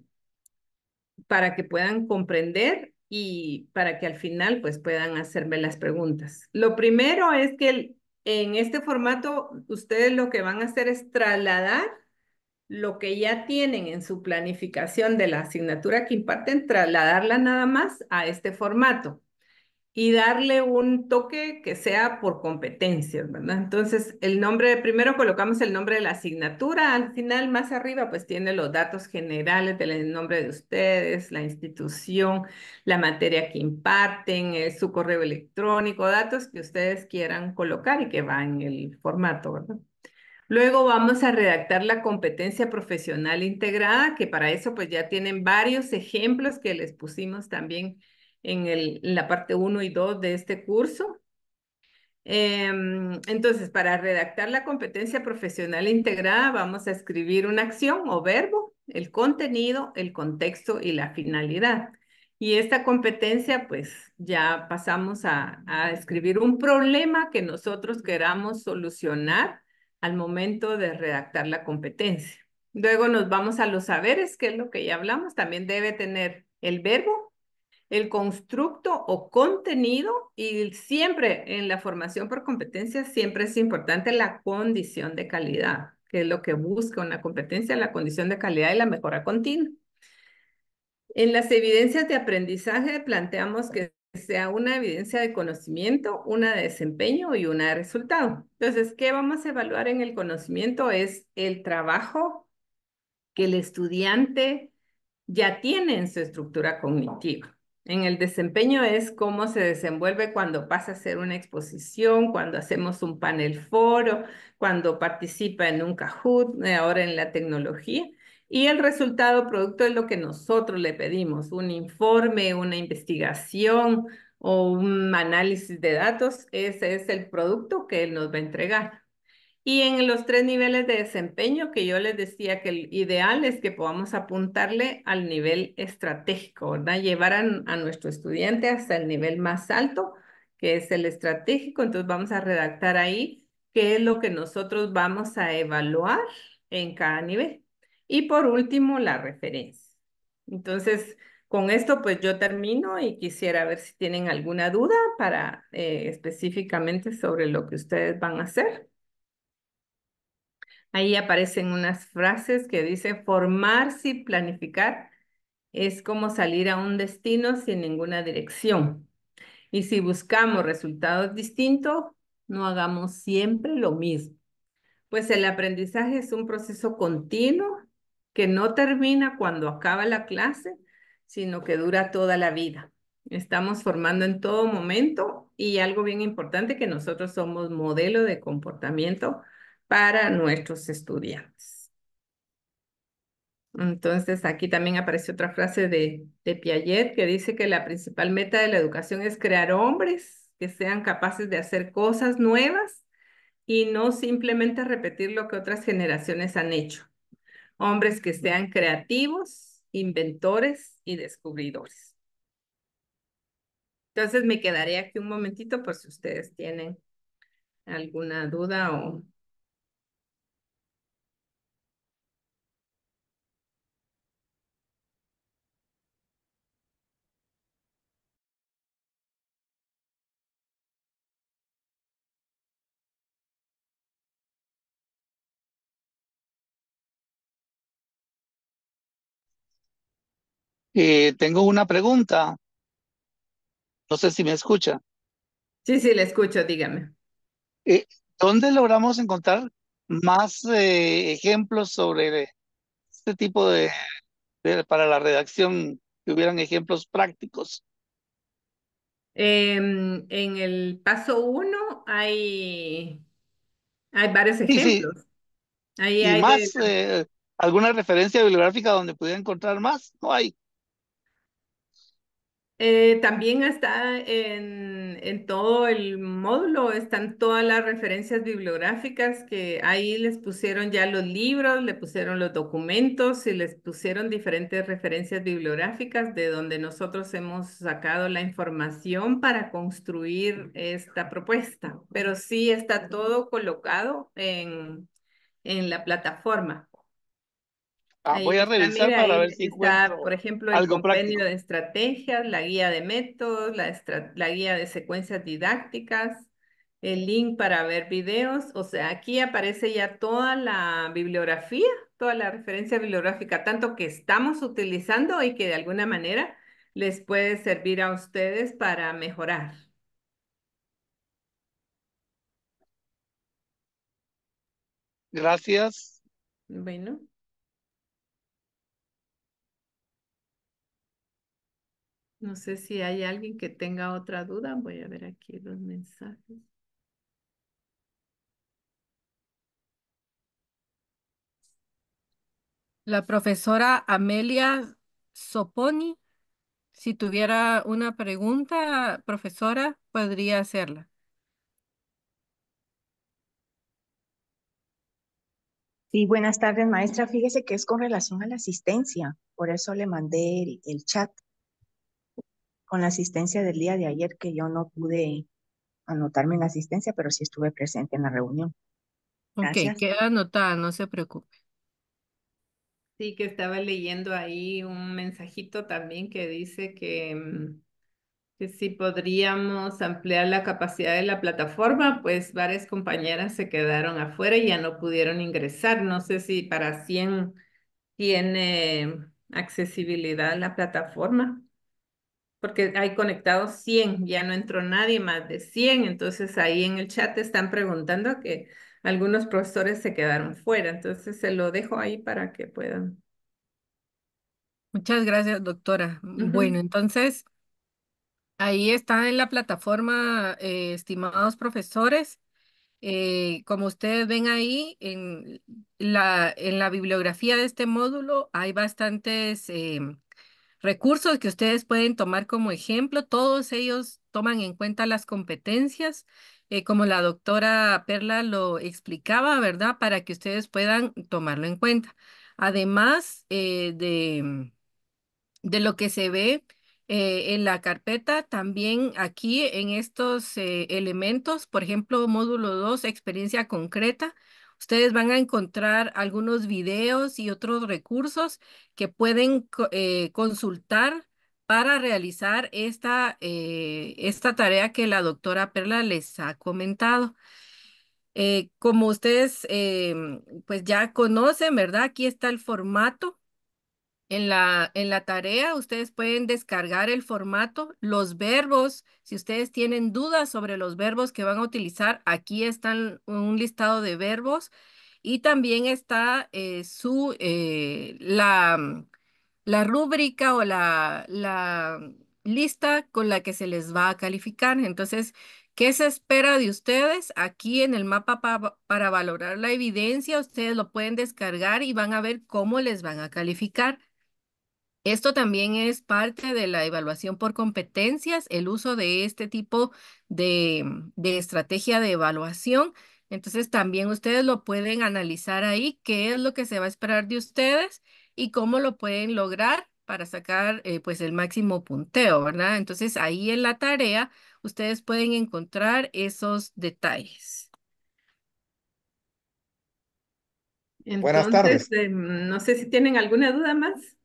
para que puedan comprender y para que al final pues puedan hacerme las preguntas. Lo primero es que en este formato ustedes lo que van a hacer es trasladar lo que ya tienen en su planificación de la asignatura que imparten, trasladarla nada más a este formato y darle un toque que sea por competencia, ¿verdad? Entonces, el nombre, primero colocamos el nombre de la asignatura, al final, más arriba, pues tiene los datos generales del nombre de ustedes, la institución, la materia que imparten, eh, su correo electrónico, datos que ustedes quieran colocar y que va en el formato, ¿verdad? Luego vamos a redactar la competencia profesional integrada, que para eso pues ya tienen varios ejemplos que les pusimos también en, la parte 1 y 2 de este curso. Em, entonces, para redactar la competencia profesional integrada, vamos a escribir una acción o verbo, el contenido, el contexto y la finalidad. Y esta competencia, pues ya pasamos a, a escribir un problema que nosotros queramos solucionar al momento de redactar la competencia. Luego nos vamos a los saberes, que es lo que ya hablamos. También debe tener el verbo, el constructo o contenido y siempre en la formación por competencias siempre es importante la condición de calidad, que es lo que busca una competencia, la condición de calidad y la mejora continua. En las evidencias de aprendizaje planteamos que sea una evidencia de conocimiento, una de desempeño y una de resultado. Entonces, ¿qué vamos a evaluar en el conocimiento? Es el trabajo que el estudiante ya tiene en su estructura cognitiva. En el desempeño es cómo se desenvuelve cuando pasa a ser una exposición, cuando hacemos un panel foro, cuando participa en un Kahoot, eh, ahora en la tecnología. Y el resultado producto es lo que nosotros le pedimos, un informe, una investigación o un análisis de datos. Ese es el producto que él nos va a entregar. Y en los tres niveles de desempeño que yo les decía que el ideal es que podamos apuntarle al nivel estratégico, ¿verdad? Llevar a, nuestro estudiante hasta el nivel más alto, que es el estratégico. Entonces vamos a redactar ahí qué es lo que nosotros vamos a evaluar en cada nivel. Y por último, la referencia. Entonces, con esto pues yo termino y quisiera ver si tienen alguna duda para eh, específicamente sobre lo que ustedes van a hacer. Ahí aparecen unas frases que dice formarse y planificar es como salir a un destino sin ninguna dirección. Y si buscamos resultados distintos, no hagamos siempre lo mismo. Pues el aprendizaje es un proceso continuo que no termina cuando acaba la clase, sino que dura toda la vida. Estamos formando en todo momento y algo bien importante que nosotros somos modelo de comportamiento para nuestros estudiantes. Entonces, aquí también aparece otra frase de, de Piaget que dice que la principal meta de la educación es crear hombres que sean capaces de hacer cosas nuevas y no simplemente repetir lo que otras generaciones han hecho. Hombres que sean creativos, inventores y descubridores. Entonces me quedaría aquí un momentito por si ustedes tienen alguna duda o Eh, tengo una pregunta. No sé si me escucha. Sí, sí, le escucho, dígame. Eh, ¿Dónde logramos encontrar más eh, ejemplos sobre este tipo de, para la redacción, que hubieran ejemplos prácticos? Em, en el paso uno hay, hay varios ejemplos. Ahí hay más, alguna referencia bibliográfica donde pudiera encontrar más, no hay. Eh, también está en, todo el módulo, están todas las referencias bibliográficas que ahí les pusieron ya los libros, le pusieron los documentos y les pusieron diferentes referencias bibliográficas de donde nosotros hemos sacado la información para construir esta propuesta. Pero sí está todo colocado en la plataforma. Ah, voy a revisar para ver si está, por ejemplo, el compendio de estrategias, la guía de métodos, la, la guía de secuencias didácticas, el link para ver videos. O sea, aquí aparece ya toda la bibliografía, toda la referencia bibliográfica, tanto que estamos utilizando y que de alguna manera les puede servir a ustedes para mejorar. Gracias. Bueno. No sé si hay alguien que tenga otra duda. Voy a ver aquí los mensajes. La profesora Amelia Soponi, si tuviera una pregunta, profesora, podría hacerla. Sí, buenas tardes, maestra. Fíjese que es con relación a la asistencia, por eso le mandé el, chat con la asistencia del día de ayer que yo no pude anotarme en la asistencia, pero sí estuve presente en la reunión. Ok, queda anotada, no se preocupe. Sí, que estaba leyendo ahí un mensajito también que dice que, mm, que si podríamos ampliar la capacidad de la plataforma, pues varias compañeras se quedaron afuera y ya no pudieron ingresar. No sé si para 100 tiene accesibilidad la plataforma porque hay conectados 100, ya no entró nadie más de 100, entonces ahí en el chat están preguntando que algunos profesores se quedaron fuera, entonces se lo dejo ahí para que puedan. Muchas gracias, doctora. Bueno, entonces, ahí está en la plataforma, eh, estimados profesores. Eh, como ustedes ven ahí, en la, en la bibliografía de este módulo hay bastantes... Em, recursos que ustedes pueden tomar como ejemplo. Todos ellos toman en cuenta las competencias, eh, como la doctora Perla lo explicaba, ¿verdad? Para que ustedes puedan tomarlo en cuenta. Además eh, de, mm, de lo que se ve eh, en la carpeta, también aquí en estos elementos, por ejemplo, módulo 2, experiencia concreta, Ustedes van a encontrar algunos videos y otros recursos que pueden eh, consultar para realizar esta, eh, esta tarea que la doctora Perla les ha comentado. Eh, como ustedes em, pues ya conocen, ¿verdad? Aquí está el formato en la, en la tarea ustedes pueden descargar el formato, los verbos, si ustedes tienen dudas sobre los verbos que van a utilizar, aquí están un listado de verbos y también está eh, su, eh, la, mm, la rúbrica o la, la mm, lista con la que se les va a calificar. Entonces, ¿Qué se espera de ustedes? Aquí en el mapa para valorar la evidencia, ustedes lo pueden descargar y van a ver cómo les van a calificar. Esto también es parte de la evaluación por competencias, el uso de este tipo mm, de, estrategia de evaluación. Entonces también ustedes lo pueden analizar ahí, qué es lo que se va a esperar de ustedes y cómo lo pueden lograr para sacar eh, pues el máximo punteo, ¿verdad? Entonces ahí en la tarea ustedes pueden encontrar esos detalles. Buenas tardes. Em, no sé si tienen alguna duda más.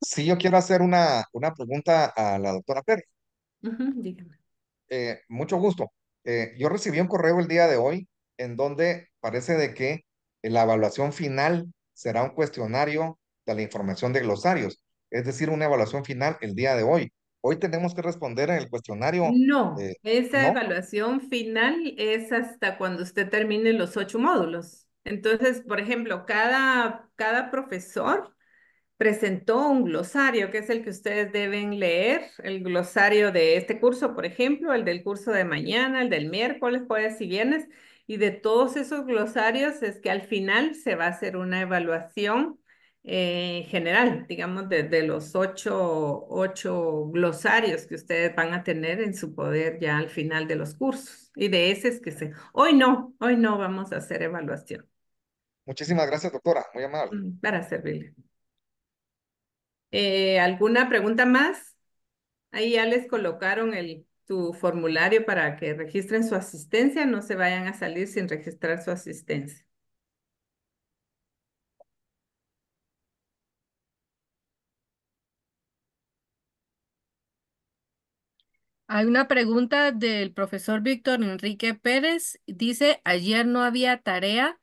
Sí, yo quiero hacer una, una pregunta a la doctora Pérez. Eh, mucho gusto. Eh, yo recibí un correo el día de hoy en donde parece de que la evaluación final será un cuestionario de la información de glosarios, es decir, una evaluación final el día de hoy. Hoy tenemos que responder en el cuestionario, No, eh, esa evaluación final es hasta cuando usted termine los ocho módulos. Entonces, por ejemplo, cada, cada profesor presentó un glosario que es el que ustedes deben leer, el glosario de este curso, por ejemplo, el del curso de mañana, el del miércoles, jueves y viernes, y de todos esos glosarios es que al final se va a hacer una evaluación eh, general, digamos, de, los ocho, ocho, glosarios que ustedes van a tener en su poder ya al final de los cursos. Y de ese es que se... Hoy no, hoy no vamos a hacer evaluación. Muchísimas gracias, doctora. Muy amable. Mm, para servirle. Eh, ¿Alguna pregunta más? Ahí ya les colocaron el, tu formulario para que registren su asistencia, no se vayan a salir sin registrar su asistencia. Hay una pregunta del profesor Víctor Enrique Pérez. Dice, ayer no había tarea.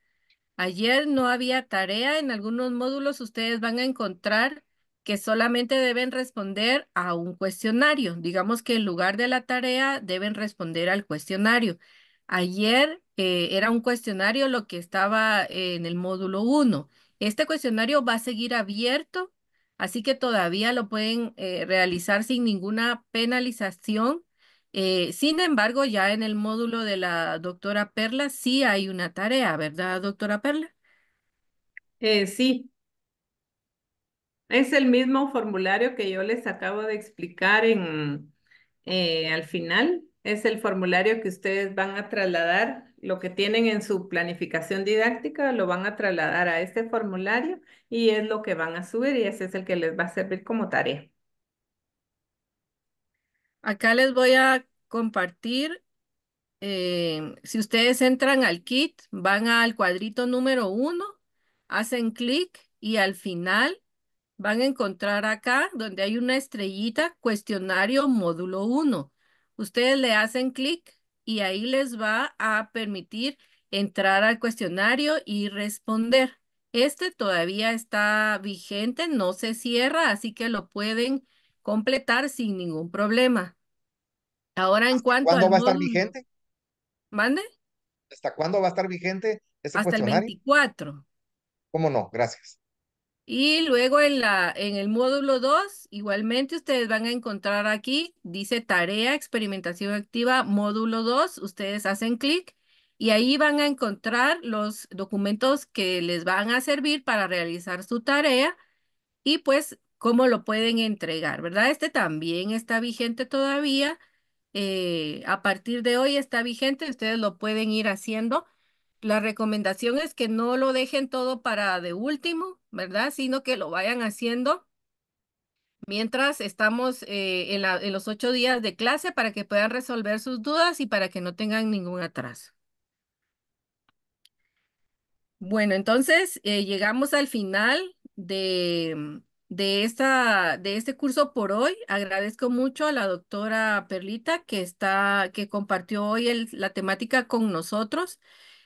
Ayer no había tarea. En algunos módulos ustedes van a encontrar que solamente deben responder a un cuestionario. Digamos que en lugar de la tarea deben responder al cuestionario. Ayer eh, era un cuestionario lo que estaba en el módulo 1. Este cuestionario va a seguir abierto, así que todavía lo pueden eh, realizar sin ninguna penalización. Eh, sin embargo, ya en el módulo de la doctora Perla sí hay una tarea, ¿verdad, doctora Perla? sí, es el mismo formulario que yo les acabo de explicar en, eh, al final. Es el formulario que ustedes van a trasladar, lo que tienen en su planificación didáctica, lo van a trasladar a este formulario y es lo que van a subir y ese es el que les va a servir como tarea. Acá les voy a compartir. Eh, si ustedes entran al kit, van al cuadrito número uno, hacen clic y al final van a encontrar acá donde hay una estrellita, cuestionario módulo 1. Ustedes le hacen clic y ahí les va a permitir entrar al cuestionario y responder. Este todavía está vigente, no se cierra, así que lo pueden completar sin ningún problema. Ahora en cuanto ¿Cuándo va a estar vigente? ¿Mande? ¿Hasta cuándo va a estar vigente este Hasta el 24. ¿Cómo no? Gracias. Y luego en, la, en el módulo 2, igualmente ustedes van a encontrar aquí, dice tarea, experimentación activa, módulo 2, ustedes hacen clic y ahí van a encontrar los documentos que les van a servir para realizar su tarea y pues cómo lo pueden entregar, ¿verdad? Este también está vigente todavía. Eh, a partir de hoy está vigente, ustedes lo pueden ir haciendo la recomendación es que no lo dejen todo para de último, ¿verdad? Sino que lo vayan haciendo mientras estamos eh, en, los ocho días de clase para que puedan resolver sus dudas y para que no tengan ningún atraso. Bueno, entonces eh, llegamos al final de, de este curso por hoy. Agradezco mucho a la doctora Perlita que, está, que compartió hoy la temática con nosotros.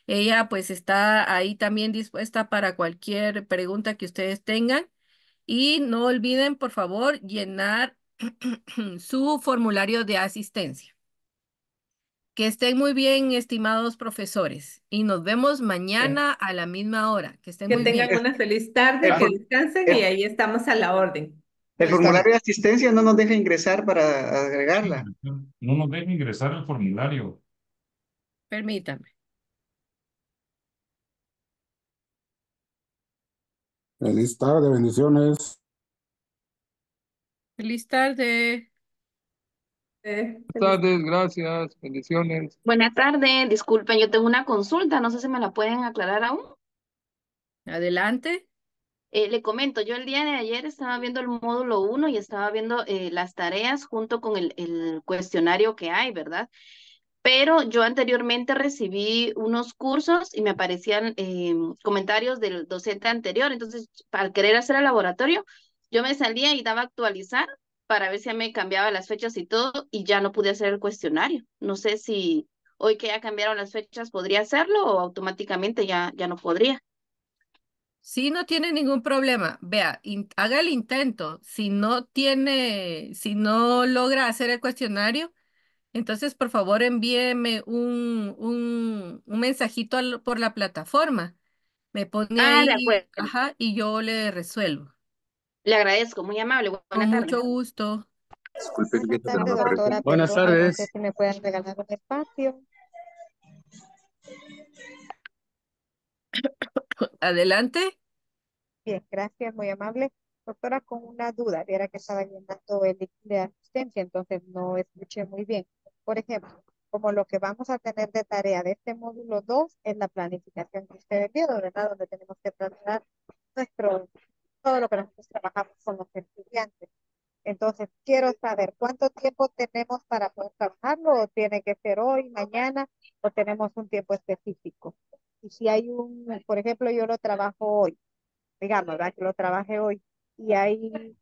Ella pues está ahí también dispuesta para cualquier pregunta que ustedes tengan. Y no olviden, por favor, llenar su formulario de asistencia. Que estén muy bien, estimados profesores. Y nos vemos mañana a la misma hora. Que estén que tengan una feliz tarde, que descansen y ahí estamos a la orden. El formulario de asistencia no nos deja ingresar para agregarla. No nos deja ingresar el formulario. Permítame. Feliz tarde, bendiciones. Feliz tarde. Eh, Buenas tardes, gracias, bendiciones. Buenas tardes, disculpen, yo tengo una consulta, no sé si me la pueden aclarar aún. Adelante. Eh, le comento, yo el día de ayer estaba viendo el módulo 1 y estaba viendo eh, las tareas junto con el cuestionario que hay, ¿verdad? pero yo anteriormente recibí unos cursos y me aparecían eh, comentarios del docente anterior, entonces al querer hacer el laboratorio, yo me salía y daba actualizar para ver si me cambiaba las fechas y todo, y ya no pude hacer el cuestionario. No sé si hoy que ya cambiaron las fechas podría hacerlo o automáticamente ya, ya no podría. Sí, no tiene ningún problema. Vea, haga el intento. Si no tiene, si no logra hacer el cuestionario, entonces, por favor, envíeme un, un, mensajito por la plataforma. Me pone ah, ahí, y yo le resuelvo. Le agradezco, muy amable. Con mucho gusto. Disculpe que Buenas tardes, Buenas tardes. me puedan regalar un espacio. Adelante. Bien, gracias, muy amable. Doctora, con una duda, viera que estaba llenando el de asistencia, entonces no escuché muy bien. Por ejemplo, como lo que vamos a tener de tarea de este módulo 2 es la planificación que ustedes vieron, ¿verdad? Donde tenemos que planificar nuestro, todo lo que nosotros trabajamos con los estudiantes. Entonces, quiero saber cuánto tiempo tenemos para poder trabajarlo, o tiene que ser hoy, mañana, o tenemos un tiempo específico. Y si hay un, por ejemplo, yo lo trabajo hoy, digamos, ¿verdad? Que lo trabaje hoy, y hay un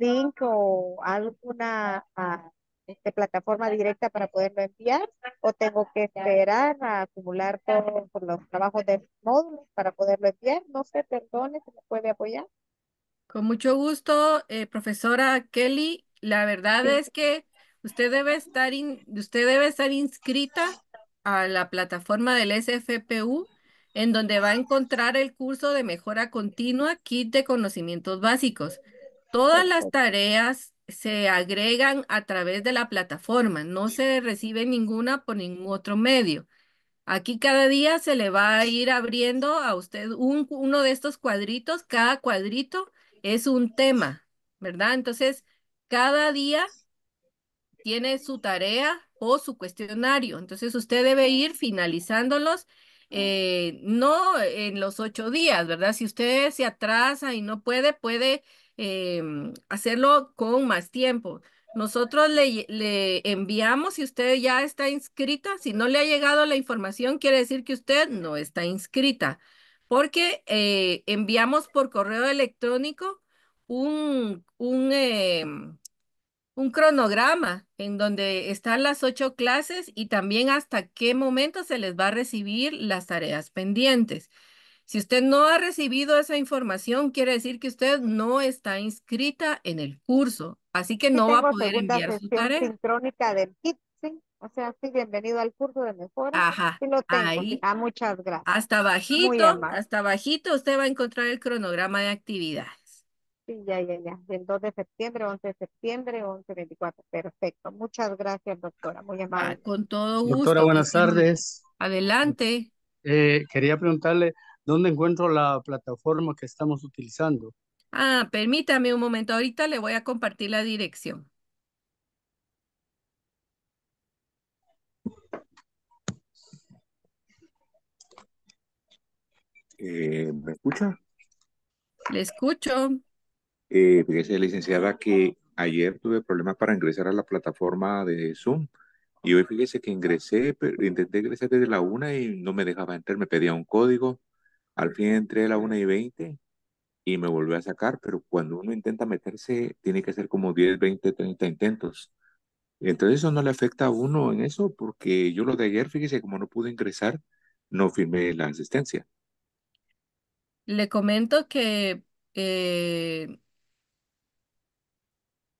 link o alguna ah, este, plataforma directa para poderlo enviar o tengo que esperar a acumular todos los trabajos de módulos para poderlo enviar. No sé, perdone, ¿se me puede apoyar? Con mucho gusto, eh, profesora Kelly. La verdad es que usted debe estar, usted debe estar inscrita a la plataforma del SFPU en donde va a encontrar el curso de mejora continua, kit de conocimientos básicos. Todas las tareas, se agregan a través de la plataforma, no se recibe ninguna por ningún otro medio. Aquí cada día se le va a ir abriendo a usted un, uno de estos cuadritos, cada cuadrito es un tema, ¿verdad? Entonces, cada día tiene su tarea o su cuestionario, entonces usted debe ir finalizándolos. Eh, no en los ocho días, ¿verdad? Si usted se atrasa y no puede, puede Em, hacerlo con más tiempo. Nosotros le, enviamos si usted ya está inscrita. Si no le ha llegado la información, quiere decir que usted no está inscrita, porque eh, enviamos por correo electrónico un, em, un cronograma en donde están las ocho clases y también hasta qué momento se les va a recibir las tareas pendientes. Si usted no ha recibido esa información, quiere decir que usted no está inscrita en el curso, así que no va a poder enviar su tarea. sincrónica del kit, ¿sí? O sea, sí, bienvenido al curso de mejora. Ajá, lo tengo, ahí. Ah, muchas gracias. Hasta bajito, hasta bajito usted va a encontrar el cronograma de actividades. Sí, ya, ya, ya. El 2 de septiembre, 11 de septiembre, 11, 24. Perfecto. Muchas gracias, doctora. Muy ah, amable. con todo gusto. Doctora, buenas tardes. Adelante. Eh, quería preguntarle, ¿Dónde encuentro la plataforma que estamos utilizando? Ah, permítame un momento. Ahorita le voy a compartir la dirección. Eh, ¿Me escucha? Le escucho. Eh, fíjese, licenciada, que ayer tuve problemas para ingresar a la plataforma de Zoom. Y hoy fíjese que ingresé, intenté ingresar desde la una y no me dejaba entrar, me pedía un código al fin entré a la 1 y 20 y me volví a sacar, pero cuando uno intenta meterse, tiene que hacer como 10, 20, 30 intentos. Entonces eso no le afecta a uno en eso, porque yo lo de ayer, fíjese, como no pude ingresar, no firmé la asistencia. Le comento que eh,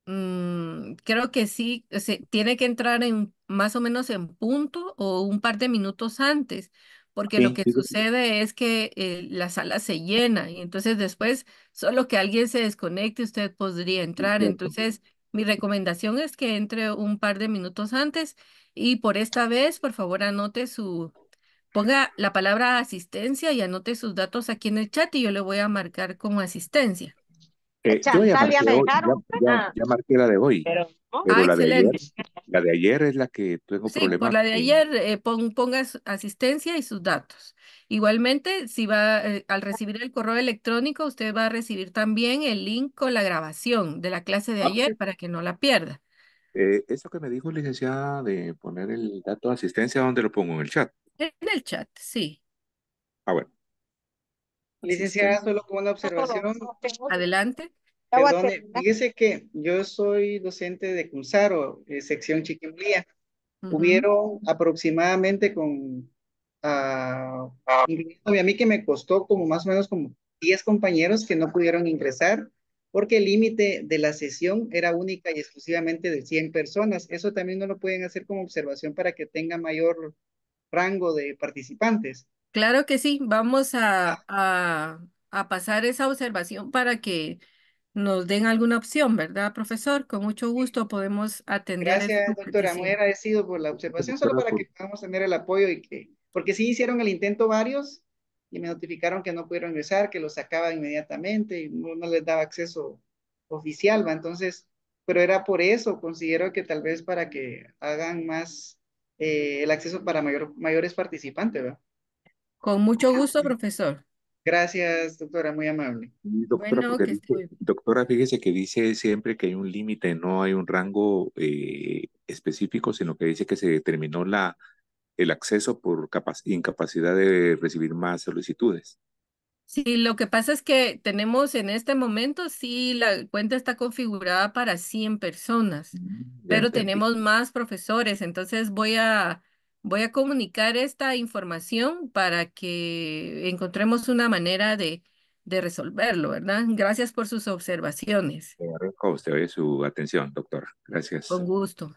mm, creo que sí, tiene que entrar en más o menos en punto o un par de minutos antes, porque lo que sucede es que eh, la sala se llena y entonces después solo que alguien se desconecte usted podría entrar. Entonces, mi recomendación es que entre un par de minutos antes y por esta vez, por favor, anote su, ponga la palabra asistencia y anote sus datos aquí en el chat y yo le voy a marcar como asistencia ya marqué, la de hoy. Pero, ah, la, de ayer, es la que tengo sí, Por la de ayer, eh, ponga asistencia y sus datos. Igualmente, si va eh, al recibir el correo electrónico, usted va a recibir también el link con la grabación de la clase de ah, ayer para que no la pierda. Eh, eso que me dijo licenciada de poner el dato de asistencia, ¿dónde lo pongo? ¿En el chat? En el chat, sí. Ah, bueno. Licenciada, solo como una observación. Adelante. Perdone, fíjese que yo soy docente de Cunsaro, eh, sección Chiquimblía. Hubieron aproximadamente con, ah, a mí que me costó como más o menos como 10 compañeros que no pudieron ingresar porque el límite de la sesión era única y exclusivamente de 100 personas. Eso también no lo pueden hacer como observación para que tenga mayor rango de participantes. Claro que sí, vamos a, a, pasar esa observación para que nos den alguna opción, ¿verdad, profesor? Con mucho gusto podemos atender. Gracias, doctora. Muy agradecido por la observación, solo para que podamos tener el apoyo y que, porque sí hicieron el intento varios y me notificaron que no pudieron ingresar, que los sacaba inmediatamente y no, les daba acceso oficial, ¿va? Entonces, pero era por eso, considero que tal vez para que hagan más eh, el acceso para mayor, mayores participantes, ¿verdad? Con mucho gusto, profesor. Gracias, doctora, muy amable. doctora, bueno, fíjese que dice siempre que hay un límite, no hay un rango eh, específico, sino que dice que se determinó la, el acceso por incapacidad de recibir más solicitudes. Sí, lo que pasa es que tenemos en este momento, sí, la cuenta está configurada para 100 personas, mm, pero tenemos más profesores, entonces voy a voy a comunicar esta información para que encontremos una manera de, resolverlo, ¿verdad? Gracias por sus observaciones. Me agradezco a usted su atención, doctor. Gracias. Con gusto.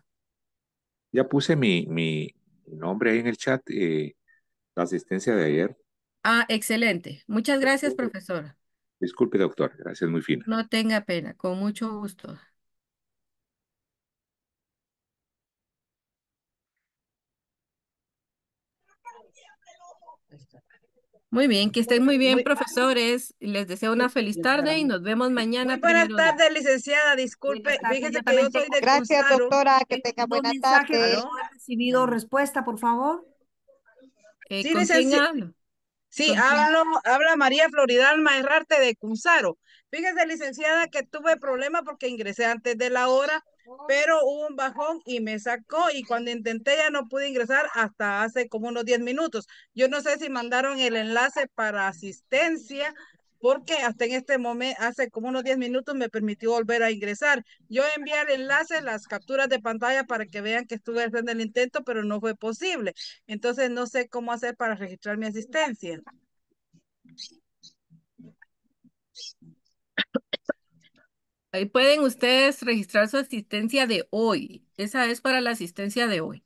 Ya puse mi, mi nombre ahí en el chat, eh, la asistencia de ayer. Ah, excelente. Muchas gracias, profesora. Disculpe, doctor. Gracias, muy fino. No tenga pena, con mucho gusto. Muy bien, que estén muy bien, profesores. Les deseo una feliz tarde y nos vemos mañana. Muy buenas tardes, licenciada. Disculpe, fíjese que Gracias, doctora. Que este, tenga buena tarde. No ha recibido respuesta, por favor. Eh, sí, habla María Floridalma Errarte de Cunzaro. Fíjese, licenciada, que tuve problema porque ingresé antes de la hora pero hubo un bajón y me sacó y cuando intenté ya no pude ingresar hasta hace como unos 10 minutos. Yo no sé si mandaron el enlace para asistencia porque hasta en este momento, hace como unos 10 minutos me permitió volver a ingresar. Yo envié el enlace, las capturas de pantalla para que vean que estuve haciendo el intento, pero no fue posible. Entonces no sé cómo hacer para registrar mi asistencia. pueden ustedes registrar su asistencia de hoy. Esa es para la asistencia de hoy.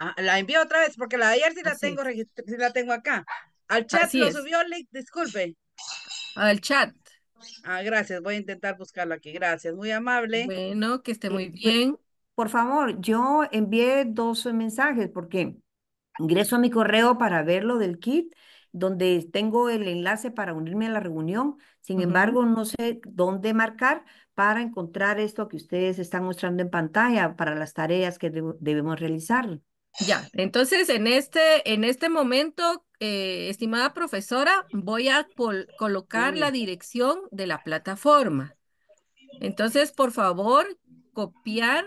Ah, la envío otra vez porque la de ayer sí la, tengo, sí la tengo acá. Al chat lo subió el link, disculpe. Al chat. Ah, gracias. Voy a intentar buscarla aquí. Gracias. Muy amable. Bueno, que esté muy pues bien. Por favor, yo envié dos mensajes porque ingreso a mi correo para ver lo del kit donde tengo el enlace para unirme a la reunión. Sin embargo, no sé dónde marcar para encontrar esto que ustedes están mostrando en pantalla para las tareas que debemos realizar. Ya, entonces en este, en este momento, eh, estimada profesora, voy a colocar la dirección de la plataforma. Entonces, por favor, copiar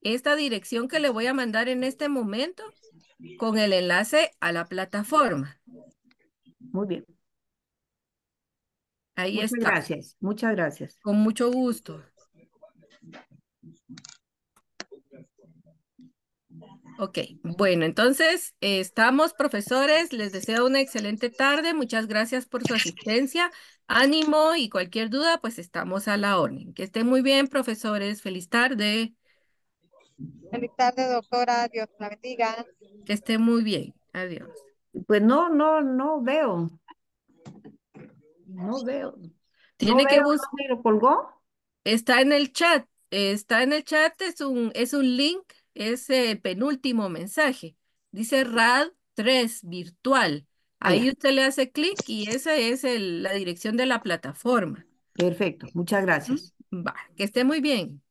esta dirección que le voy a mandar en este momento con el enlace a la plataforma muy bien. Ahí Muchas gracias. Muchas gracias. Con mucho gusto. Ok, bueno, entonces estamos, profesores. Les deseo una excelente tarde. Muchas gracias por su asistencia. Ánimo y cualquier duda, pues estamos a la orden. Que esté muy bien, profesores. Feliz tarde. Feliz tarde, doctora. Dios la bendiga. Que esté muy bien. Adiós. Pues no, no, no veo. No veo. Tiene que buscar. ¿Lo colgó? Está en el chat. Está en el chat, es un, es un link, es el eh, penúltimo mensaje. Dice RAD 3 virtual. Ahí usted le hace clic y esa es la dirección de la plataforma. Perfecto, muchas gracias. Va, que esté muy bien.